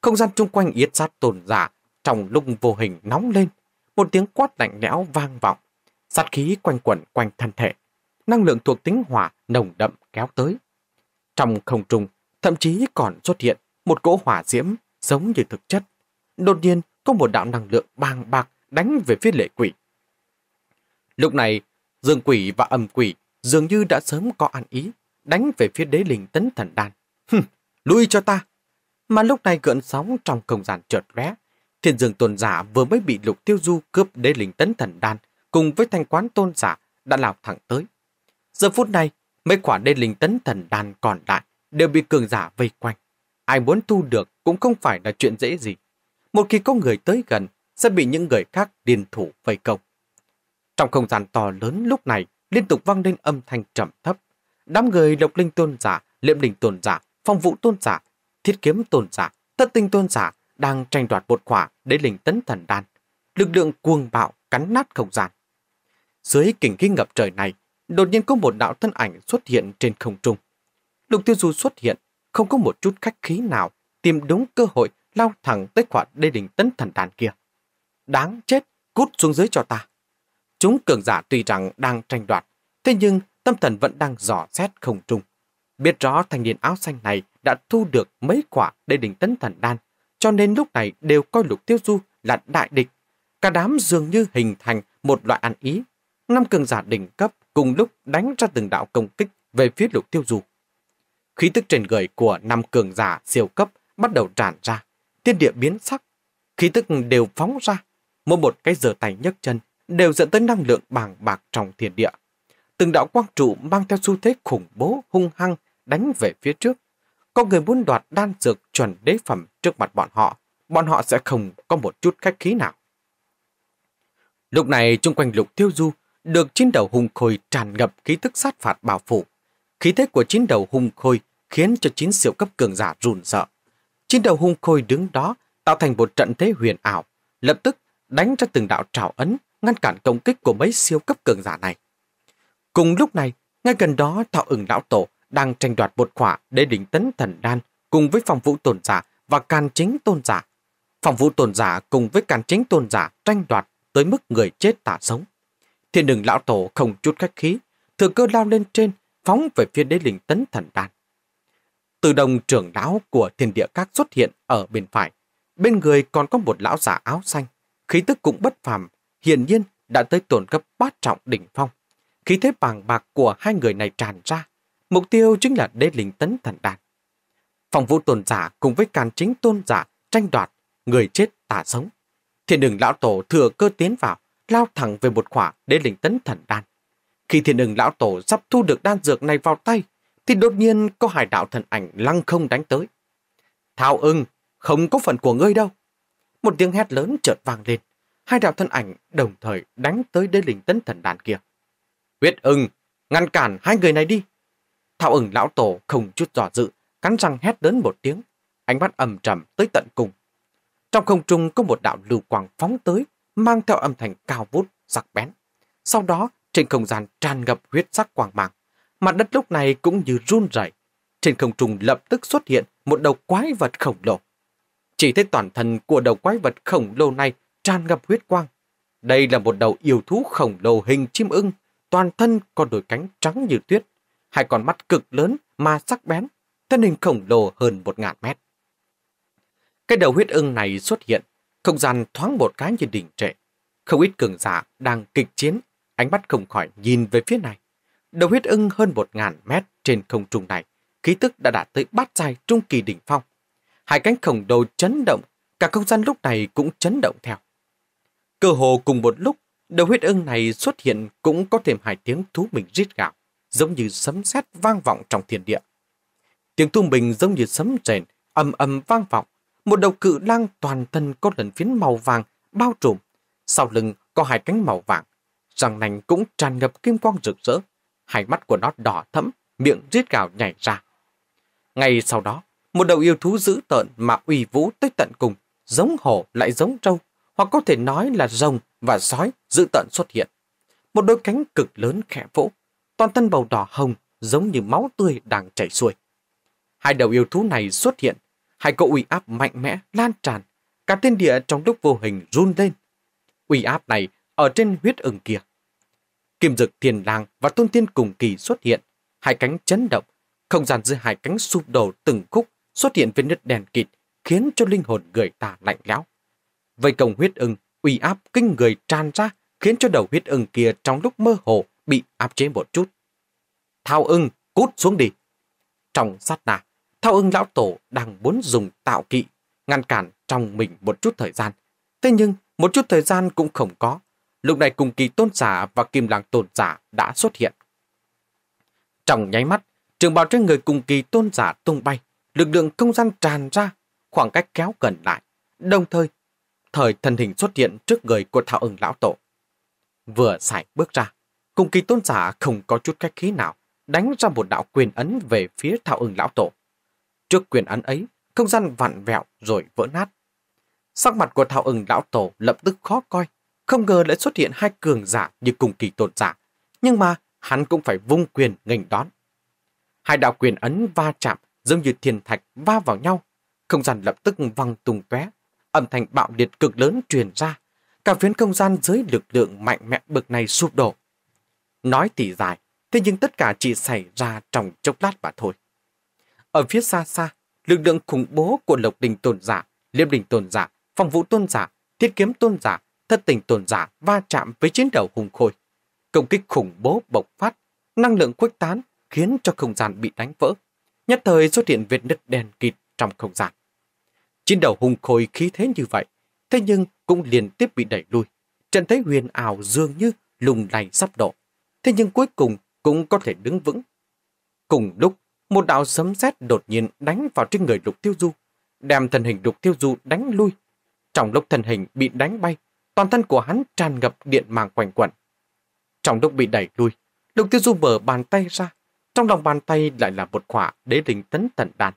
A: Không gian chung quanh yết sát tôn giả trong lúc vô hình nóng lên, một tiếng quát lạnh lẽo vang vọng, sát khí quanh quẩn quanh thân thể, năng lượng thuộc tính hỏa nồng đậm kéo tới. Trong không trung, thậm chí còn xuất hiện một cỗ hỏa diễm giống như thực chất. Đột nhiên có một đạo năng lượng bàng bạc đánh về phía lệ quỷ. Lúc này, dương quỷ và âm quỷ dường như đã sớm có ăn ý, đánh về phía đế linh tấn thần đan. Hừm, lui cho ta! Mà lúc này gợn sóng trong không gian chợt lóe, thiên dương tôn giả vừa mới bị lục tiêu du cướp đế linh tấn thần đan cùng với thanh quán tôn giả đã lao thẳng tới. Giờ phút này, Mấy quả đê linh tấn thần đàn còn lại đều bị cường giả vây quanh. Ai muốn thu được cũng không phải là chuyện dễ gì. Một khi có người tới gần, sẽ bị những người khác điền thủ vây công. Trong không gian to lớn lúc này, liên tục vang lên âm thanh trầm thấp. Đám người độc linh tôn giả, liệm đỉnh tôn giả, phong vũ tôn giả, thiết kiếm tôn giả, thất tinh tôn giả đang tranh đoạt một quả đế linh tấn thần đan. Lực lượng cuồng bạo cắn nát không gian. Dưới kình khí ngập trời này, đột nhiên có một đạo thân ảnh xuất hiện trên không trung. Lục Tiêu Du xuất hiện, không có một chút khách khí nào, tìm đúng cơ hội lao thẳng tới quả đê đỉnh tấn thần đàn kia. Đáng chết, cút xuống dưới cho ta. Chúng cường giả tuy rằng đang tranh đoạt, thế nhưng tâm thần vẫn đang dò xét không trung. Biết rõ thanh niên áo xanh này đã thu được mấy quả đê đỉnh tấn thần đan, cho nên lúc này đều coi lục tiêu du là đại địch. Cả đám dường như hình thành một loại ăn ý. Năm cường giả đỉnh cấp cùng lúc đánh ra từng đạo công kích về phía lục tiêu du. Khí tức trên người của năm cường giả siêu cấp bắt đầu tràn ra, tiên địa biến sắc. Khí tức đều phóng ra, mỗi một cái giờ tay nhấc chân đều dẫn tới năng lượng bàng bạc trong thiên địa. Từng đạo quang trụ mang theo xu thế khủng bố hung hăng đánh về phía trước. Có người muốn đoạt đan dược chuẩn đế phẩm trước mặt bọn họ, bọn họ sẽ không có một chút khách khí nào. Lúc này, chung quanh lục tiêu du được chín đầu hung khôi tràn ngập khí thức sát phạt bảo phủ. Khí thế của chín đầu hung khôi khiến cho chín siêu cấp cường giả run sợ. Chín đầu hung khôi đứng đó tạo thành một trận thế huyền ảo, lập tức đánh ra từng đạo trảo ấn ngăn cản công kích của mấy siêu cấp cường giả này. Cùng lúc này, ngay gần đó Thọ ửng lão tổ đang tranh đoạt một khỏa để đỉnh tấn thần đan cùng với phòng vũ tồn giả và can chính tôn giả. Phòng vũ tồn giả cùng với can chính tôn giả tranh đoạt tới mức người chết tả sống. Thiên đường lão tổ không chút khách khí, thừa cơ lao lên trên, phóng về phía đế linh tấn thần đàn. Từ đồng trưởng lão của thiên địa các xuất hiện ở bên phải. Bên người còn có một lão giả áo xanh, khí tức cũng bất phàm, hiển nhiên đã tới tổn cấp bát trọng đỉnh phong. Khí thế bàng bạc của hai người này tràn ra, mục tiêu chính là đế linh tấn thần đàn. Phòng vũ tôn giả cùng với càn chính tôn giả tranh đoạt, người chết tả sống. Thiên đường lão tổ thừa cơ tiến vào, lao thẳng về một khỏa đế linh tấn thần đan. Khi thiên ưng lão tổ sắp thu được đan dược này vào tay, thì đột nhiên có hải đạo thần ảnh lăng không đánh tới. Thao ưng, không có phần của ngươi đâu. Một tiếng hét lớn chợt vang lên, hai đạo thân ảnh đồng thời đánh tới đế linh tấn thần đàn kia. Huyết ưng, ngăn cản hai người này đi. Thao ưng lão tổ không chút dò dự, cắn răng hét lớn một tiếng, ánh mắt ầm trầm tới tận cùng. Trong không trung có một đạo lưu quang phóng tới, mang theo âm thanh cao vút, sắc bén. Sau đó, trên không gian tràn ngập huyết sắc quang mang, mặt đất lúc này cũng như run rẩy. Trên không trung lập tức xuất hiện một đầu quái vật khổng lồ. Chỉ thấy toàn thân của đầu quái vật khổng lồ này tràn ngập huyết quang. Đây là một đầu yêu thú khổng lồ hình chim ưng, toàn thân có đôi cánh trắng như tuyết, hai con mắt cực lớn mà sắc bén, thân hình khổng lồ hơn một ngàn mét. Cái đầu huyết ưng này xuất hiện không gian thoáng một cái như đỉnh trệ. Không ít cường giả đang kịch chiến, ánh mắt không khỏi nhìn về phía này. Đầu huyết ưng hơn một ngàn mét trên không trung này, khí tức đã đạt tới bát dài trung kỳ đỉnh phong. Hai cánh khổng đầu chấn động, cả không gian lúc này cũng chấn động theo. Cơ hồ cùng một lúc, đầu huyết ưng này xuất hiện cũng có thêm hai tiếng thú mình rít gạo, giống như sấm sét vang vọng trong thiên địa. Tiếng thú mình giống như sấm rền, ầm ầm vang vọng, một đầu cự lang toàn thân có lần phiến màu vàng bao trùm, sau lưng có hai cánh màu vàng, răng nành cũng tràn ngập kim quang rực rỡ, hai mắt của nó đỏ thẫm, miệng rít gào nhảy ra. Ngay sau đó, một đầu yêu thú dữ tợn mà uy vũ tới tận cùng, giống hổ lại giống trâu, hoặc có thể nói là rồng và sói dữ tợn xuất hiện. Một đôi cánh cực lớn khẽ vỗ, toàn thân màu đỏ hồng giống như máu tươi đang chảy xuôi. Hai đầu yêu thú này xuất hiện Hai cỗ uy áp mạnh mẽ, lan tràn, cả thiên địa trong lúc vô hình run lên. Uy áp này ở trên huyết ưng kia. Kim dực thiền lang và tôn tiên cùng kỳ xuất hiện, hai cánh chấn động, không gian giữa hai cánh sụp đổ từng khúc xuất hiện vết nứt đèn kịt, khiến cho linh hồn người ta lạnh lẽo. Vây công huyết ưng, uy áp kinh người tràn ra, khiến cho đầu huyết ưng kia trong lúc mơ hồ bị áp chế một chút. Thao ưng, cút xuống đi. Trong sát nà, Thao ưng lão tổ đang muốn dùng tạo kỵ, ngăn cản trong mình một chút thời gian. Thế nhưng, một chút thời gian cũng không có. Lúc này cùng kỳ tôn giả và kim làng tôn giả đã xuất hiện. Trong nháy mắt, trường bào trên người cùng kỳ tôn giả tung bay, lực lượng không gian tràn ra, khoảng cách kéo gần lại. Đồng thời, thời thân hình xuất hiện trước người của Thảo ưng lão tổ. Vừa xảy bước ra, cùng kỳ tôn giả không có chút cách khí nào, đánh ra một đạo quyền ấn về phía Thảo ưng lão tổ. Trước quyền ấn ấy, không gian vặn vẹo rồi vỡ nát. Sắc mặt của thảo ưng lão tổ lập tức khó coi, không ngờ lại xuất hiện hai cường giả như cùng kỳ tồn giả, nhưng mà hắn cũng phải vung quyền nghênh đón. Hai đạo quyền ấn va chạm giống như thiên thạch va vào nhau, không gian lập tức văng tung tóe, âm thanh bạo liệt cực lớn truyền ra, cả phiến không gian dưới lực lượng mạnh mẽ bực này sụp đổ. Nói thì dài, thế nhưng tất cả chỉ xảy ra trong chốc lát mà thôi. Ở phía xa xa, lực lượng khủng bố của Lộc Đình Tôn giả, dạ, Liêm Đình Tôn giả, dạ, Phòng Vũ Tôn giả, dạ, Thiết Kiếm Tôn giả, Thất Tình Tôn giả va chạm với chiến đầu hùng khôi. Công kích khủng bố bộc phát, năng lượng khuếch tán khiến cho không gian bị đánh vỡ. Nhất thời xuất hiện vết nứt đen kịt trong không gian. Chiến đầu hùng khôi khí thế như vậy, thế nhưng cũng liên tiếp bị đẩy lui. Trần thấy huyền ảo dường như lùng lành sắp đổ, thế nhưng cuối cùng cũng có thể đứng vững. Cùng lúc, một đạo sấm sét đột nhiên đánh vào trên người lục tiêu du, đem thần hình lục tiêu du đánh lui. Trong lúc thần hình bị đánh bay, toàn thân của hắn tràn ngập điện màng quanh quẩn. Trong lúc bị đẩy lui, lục tiêu du mở bàn tay ra, trong lòng bàn tay lại là một quả đế đình tấn tận đàn.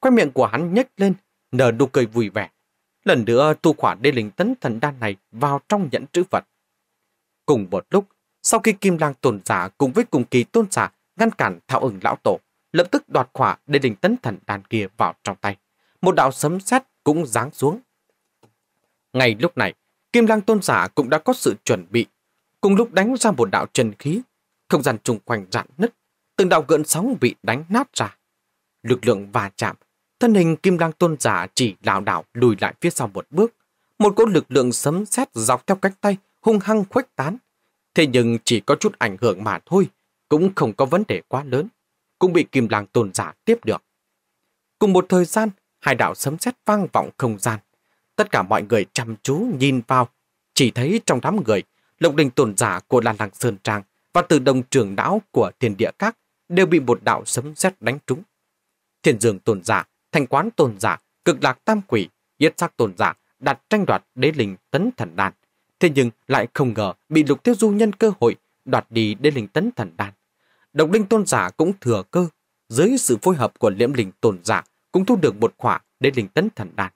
A: Quay miệng của hắn nhếch lên, nở nụ cười vui vẻ. Lần nữa thu khỏa đế linh tấn thần đan này vào trong nhẫn trữ vật. Cùng một lúc, sau khi kim lang tôn giả cùng với cùng kỳ tôn giả ngăn cản thảo ứng lão tổ, lập tức đoạt khỏa để đỉnh tấn thần đàn kia vào trong tay. Một đạo sấm sét cũng giáng xuống. Ngay lúc này, Kim Lang Tôn Giả cũng đã có sự chuẩn bị. Cùng lúc đánh ra một đạo chân khí, không gian chung quanh rạn nứt, từng đạo gợn sóng bị đánh nát ra. Lực lượng va chạm, thân hình Kim Lang Tôn Giả chỉ lảo đảo lùi lại phía sau một bước. Một cỗ lực lượng sấm sét dọc theo cánh tay, hung hăng khuếch tán. Thế nhưng chỉ có chút ảnh hưởng mà thôi, cũng không có vấn đề quá lớn cũng bị kim lang tôn giả tiếp được. Cùng một thời gian, hai đạo sấm sét vang vọng không gian. Tất cả mọi người chăm chú nhìn vào, chỉ thấy trong đám người, lộc đình tôn giả của Lan Lăng Sơn Trang và từ đồng trưởng đảo của thiên địa các đều bị một đạo sấm sét đánh trúng. Thiên dương tôn giả, thành quán tôn giả, cực lạc tam quỷ, yết sắc tôn giả đặt tranh đoạt đế linh tấn thần đàn. Thế nhưng lại không ngờ bị lục tiêu du nhân cơ hội đoạt đi đế linh tấn thần đàn. Độc linh tôn giả cũng thừa cơ, dưới sự phối hợp của liễm linh tôn giả cũng thu được một khỏa đến linh tấn thần đàn.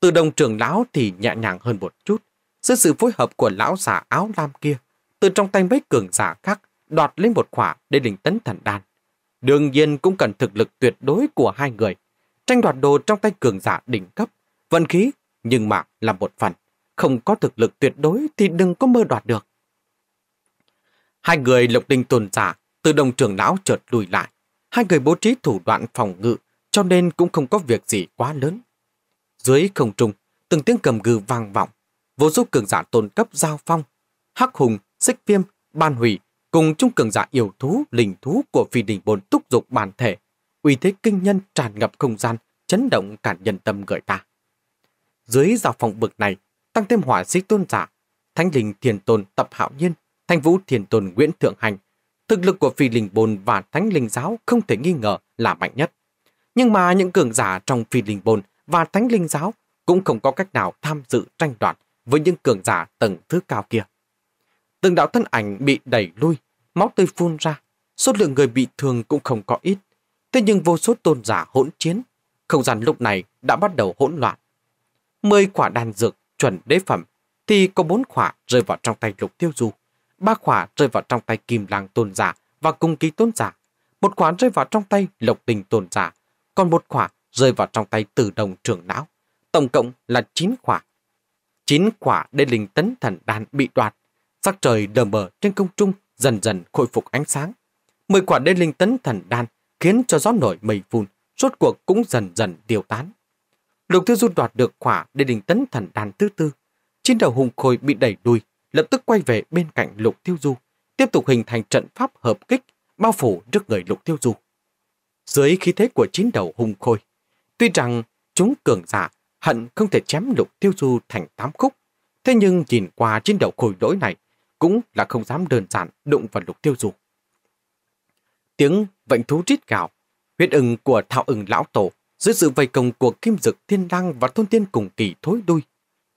A: Từ đồng trưởng lão thì nhẹ nhàng hơn một chút, dưới sự phối hợp của lão giả áo lam kia, từ trong tay mấy cường giả khác đoạt lên một khỏa để linh tấn thần đan. Đương nhiên cũng cần thực lực tuyệt đối của hai người. Tranh đoạt đồ trong tay cường giả đỉnh cấp, vận khí, nhưng mà là một phần. Không có thực lực tuyệt đối thì đừng có mơ đoạt được. Hai người lộc đình tồn giả từ đồng trưởng lão chợt lùi lại. Hai người bố trí thủ đoạn phòng ngự cho nên cũng không có việc gì quá lớn. Dưới không trung, từng tiếng cầm gừ vang vọng. Vô số cường giả tôn cấp giao phong. Hắc hùng, xích viêm, ban hủy cùng chung cường giả yêu thú, linh thú của phi đình bồn túc dục bản thể. Uy thế kinh nhân tràn ngập không gian, chấn động cả nhân tâm người ta. Dưới giao phòng bực này, tăng thêm hỏa sĩ tôn giả, thánh linh thiền tôn tập hạo nhiên, thanh vũ thiền tôn Nguyễn Thượng Hành Thực lực của phi linh bồn và thánh linh giáo không thể nghi ngờ là mạnh nhất. Nhưng mà những cường giả trong phi linh bồn và thánh linh giáo cũng không có cách nào tham dự tranh đoạt với những cường giả tầng thứ cao kia. Từng đạo thân ảnh bị đẩy lui, máu tươi phun ra, số lượng người bị thương cũng không có ít. Thế nhưng vô số tôn giả hỗn chiến, không gian lúc này đã bắt đầu hỗn loạn. Mười quả đan dược chuẩn đế phẩm thì có bốn quả rơi vào trong tay lục tiêu du ba quả rơi vào trong tay kim lang tôn giả và cung ký tôn giả, một quả rơi vào trong tay lộc tình tôn giả, còn một quả rơi vào trong tay tử đồng trưởng não. Tổng cộng là 9 quả. 9 quả đê linh tấn thần đan bị đoạt, sắc trời đờ mờ trên không trung dần dần khôi phục ánh sáng. 10 quả đê linh tấn thần đan khiến cho gió nổi mây phun, rốt cuộc cũng dần dần tiêu tán. Lục Thư Du đoạt được quả đê linh tấn thần đan thứ tư. Chín đầu hùng khôi bị đẩy đuôi lập tức quay về bên cạnh Lục Tiêu Du, tiếp tục hình thành trận pháp hợp kích, bao phủ trước người Lục Tiêu Du. Dưới khí thế của chín đầu hùng khôi, tuy rằng chúng cường giả hận không thể chém Lục Tiêu Du thành tám khúc, thế nhưng nhìn qua chín đầu khôi lỗi này cũng là không dám đơn giản đụng vào Lục Tiêu Du. Tiếng vệnh thú rít gào, huyết ứng của thạo ứng lão tổ dưới sự vây công của kim dực thiên đăng và thôn tiên cùng kỳ thối đuôi.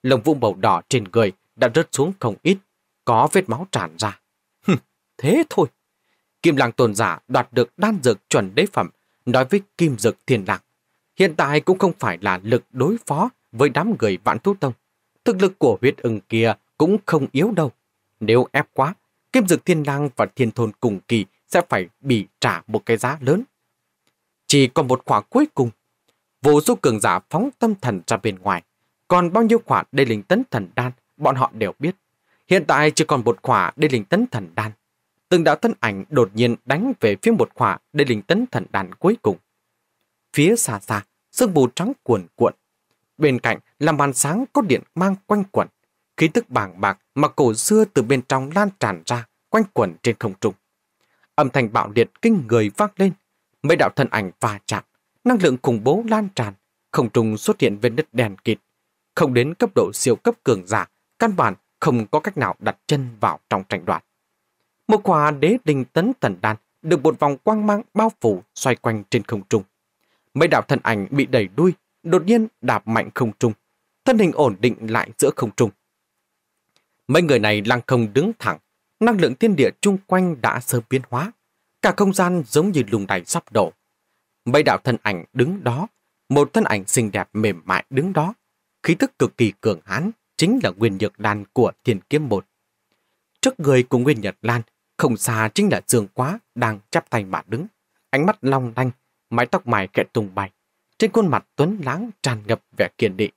A: Lồng vũ màu đỏ trên người đã rớt xuống không ít, có vết máu tràn ra. Hừm, thế thôi. Kim Lăng Tôn giả đoạt được đan dược chuẩn đế phẩm, nói với Kim Dược Thiên Lạc. Hiện tại cũng không phải là lực đối phó với đám người vạn thú tông. Thực lực của huyết ưng kia cũng không yếu đâu. Nếu ép quá, Kim Dược Thiên Lang và Thiên Thôn cùng kỳ sẽ phải bị trả một cái giá lớn. Chỉ còn một khóa cuối cùng. Vô số cường giả phóng tâm thần ra bên ngoài. Còn bao nhiêu khoản đầy linh tấn thần đan bọn họ đều biết. Hiện tại chỉ còn một khỏa đê linh tấn thần đan. Từng đạo thân ảnh đột nhiên đánh về phía một khỏa đê linh tấn thần đan cuối cùng. Phía xa xa, sương mù trắng cuồn cuộn. Bên cạnh là màn sáng có điện mang quanh quẩn. Khí tức bảng bạc mà cổ xưa từ bên trong lan tràn ra, quanh quẩn trên không trung. Âm thanh bạo liệt kinh người vang lên. Mấy đạo thân ảnh va chạm, năng lượng khủng bố lan tràn, không trung xuất hiện vết đất đèn kịt. Không đến cấp độ siêu cấp cường giả, căn bản không có cách nào đặt chân vào trong tranh đoạt. Một quả đế đình tấn thần đan được một vòng quang mang bao phủ xoay quanh trên không trung. Mấy đạo thần ảnh bị đẩy đuôi, đột nhiên đạp mạnh không trung, thân hình ổn định lại giữa không trung. Mấy người này lăng không đứng thẳng, năng lượng thiên địa chung quanh đã sớm biến hóa, cả không gian giống như lùng đày sắp đổ. Mấy đạo thân ảnh đứng đó, một thân ảnh xinh đẹp mềm mại đứng đó, khí tức cực kỳ cường hãn, chính là Nguyên Nhật Lan của Thiên Kiếm Một. Trước người của Nguyên Nhật Lan, không xa chính là Dương Quá đang chắp tay mà đứng, ánh mắt long lanh, mái tóc mài kẹt tung bay, trên khuôn mặt tuấn láng tràn ngập vẻ kiên định.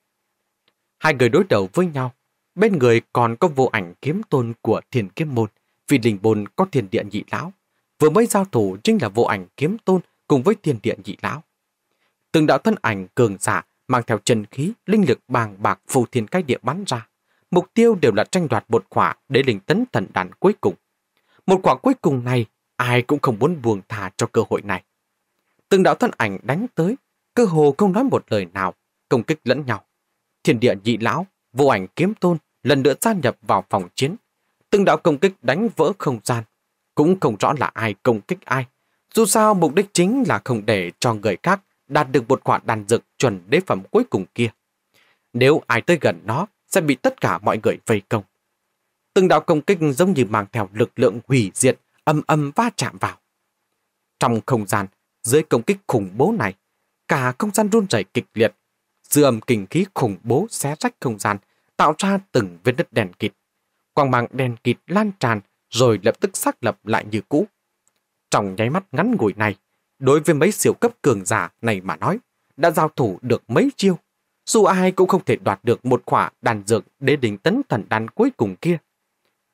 A: Hai người đối đầu với nhau, bên người còn có vô ảnh kiếm tôn của Thiên Kiếm Môn, vì linh bồn có thiên địa nhị lão. Vừa mới giao thủ chính là vô ảnh kiếm tôn cùng với thiên địa nhị lão. Từng đạo thân ảnh cường giả mang theo chân khí, linh lực bàng bạc phù thiên cách địa bắn ra. Mục tiêu đều là tranh đoạt một quả để linh tấn thần đàn cuối cùng. Một quả cuối cùng này, ai cũng không muốn buông thà cho cơ hội này. Từng đạo thân ảnh đánh tới, cơ hồ không nói một lời nào, công kích lẫn nhau. Thiền địa nhị lão, vô ảnh kiếm tôn lần nữa gia nhập vào phòng chiến. Từng đạo công kích đánh vỡ không gian, cũng không rõ là ai công kích ai. Dù sao mục đích chính là không để cho người khác đạt được một quả đàn dược chuẩn đế phẩm cuối cùng kia. Nếu ai tới gần nó, sẽ bị tất cả mọi người vây công. Từng đạo công kích giống như mang theo lực lượng hủy diệt, âm âm va chạm vào. Trong không gian, dưới công kích khủng bố này, cả không gian run rẩy kịch liệt. Dư âm kinh khí khủng bố xé rách không gian, tạo ra từng vết đất đèn kịt. Quang mang đèn kịt lan tràn rồi lập tức xác lập lại như cũ. Trong nháy mắt ngắn ngủi này, Đối với mấy siêu cấp cường giả này mà nói, đã giao thủ được mấy chiêu, dù ai cũng không thể đoạt được một quả đàn dược đế đỉnh tấn thần đan cuối cùng kia.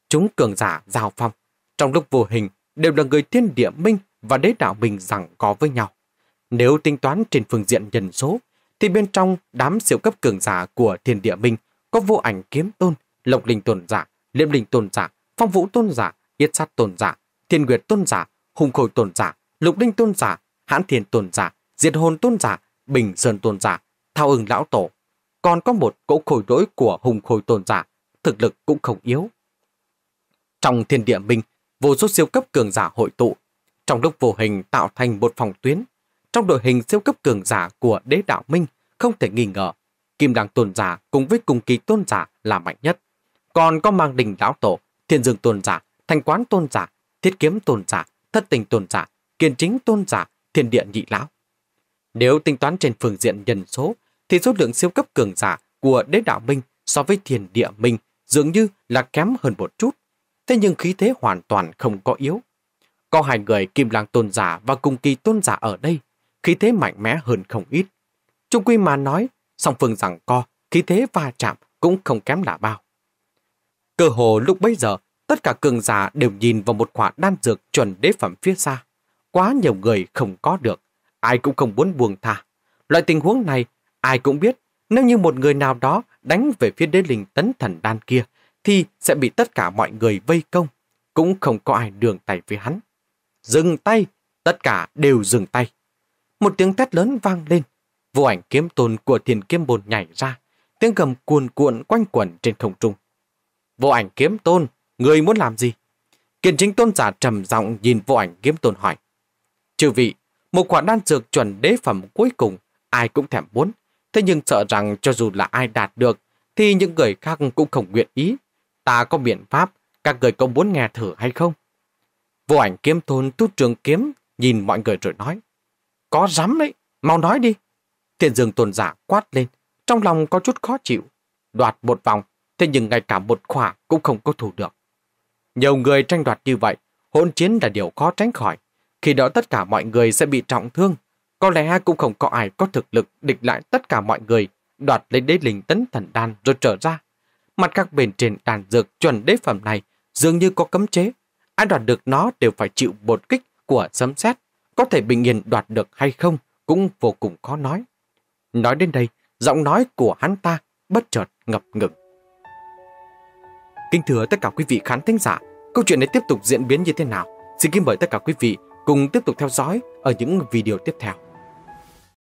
A: Chúng cường giả giao phong, trong lúc vô hình đều là người thiên địa minh và đế đạo bình rằng có với nhau. Nếu tính toán trên phương diện nhân số, thì bên trong đám siêu cấp cường giả của thiên địa minh có vô ảnh kiếm tôn, lộc linh tôn giả, liêm linh tôn giả, phong vũ tôn giả, yết sát tôn giả, thiên nguyệt tôn giả, hùng khôi tôn giả, Lục Đinh Tôn giả, Hãn Thiền Tôn giả, Diệt Hồn Tôn giả, Bình Sơn Tôn giả, Thao Ưng Lão Tổ. Còn có một cỗ khôi đối của Hùng Khôi Tôn giả, thực lực cũng không yếu. Trong thiên địa minh, vô số siêu cấp cường giả hội tụ, trong lúc vô hình tạo thành một phòng tuyến. Trong đội hình siêu cấp cường giả của đế đạo minh, không thể nghi ngờ, Kim Đăng Tôn giả cùng với Cung Kỳ Tôn giả là mạnh nhất. Còn có Mang Đình Lão Tổ, Thiên Dương Tôn giả, Thành Quán Tôn giả, Thiết Kiếm Tôn giả, Thất Tình Tôn giả, kiên chính tôn giả, thiên địa nhị lão. Nếu tính toán trên phương diện nhân số, thì số lượng siêu cấp cường giả của đế đạo Minh so với thiên địa Minh dường như là kém hơn một chút. Thế nhưng khí thế hoàn toàn không có yếu. Có hai người kim lang tôn giả và cùng kỳ tôn giả ở đây, khí thế mạnh mẽ hơn không ít. Trung quy mà nói, song phương rằng co, khí thế va chạm cũng không kém là bao. Cơ hồ lúc bấy giờ, tất cả cường giả đều nhìn vào một quả đan dược chuẩn đế phẩm phía xa quá nhiều người không có được, ai cũng không muốn buông tha. Loại tình huống này, ai cũng biết, nếu như một người nào đó đánh về phía đế linh tấn thần đan kia, thì sẽ bị tất cả mọi người vây công, cũng không có ai đường tay với hắn. Dừng tay, tất cả đều dừng tay. Một tiếng tét lớn vang lên, vô ảnh kiếm tôn của thiền kiếm bồn nhảy ra, tiếng gầm cuồn cuộn quanh quẩn trên không trung. Vô ảnh kiếm tôn, người muốn làm gì? Kiền chính tôn giả trầm giọng nhìn vô ảnh kiếm tôn hỏi. Chư vị, một quả đan dược chuẩn đế phẩm cuối cùng, ai cũng thèm muốn. Thế nhưng sợ rằng cho dù là ai đạt được, thì những người khác cũng không nguyện ý. Ta có biện pháp, các người có muốn nghe thử hay không? Vô ảnh kiếm thôn tút trường kiếm, nhìn mọi người rồi nói. Có dám đấy, mau nói đi. Thiện dương tồn giả quát lên, trong lòng có chút khó chịu. Đoạt một vòng, thế nhưng ngay cả một khỏa cũng không có thủ được. Nhiều người tranh đoạt như vậy, hỗn chiến là điều khó tránh khỏi. Khi đó tất cả mọi người sẽ bị trọng thương. Có lẽ cũng không có ai có thực lực địch lại tất cả mọi người, đoạt lấy đế linh tấn thần đan rồi trở ra. Mặt các bên trên đàn dược chuẩn đế phẩm này dường như có cấm chế. Ai đoạt được nó đều phải chịu bột kích của sấm sét. Có thể bình yên đoạt được hay không cũng vô cùng khó nói. Nói đến đây, giọng nói của hắn ta bất chợt ngập ngừng. Kính thưa tất cả quý vị khán thính giả, câu chuyện này tiếp tục diễn biến như thế nào? Xin kính mời tất cả quý vị Cùng tiếp tục theo dõi ở những video tiếp theo.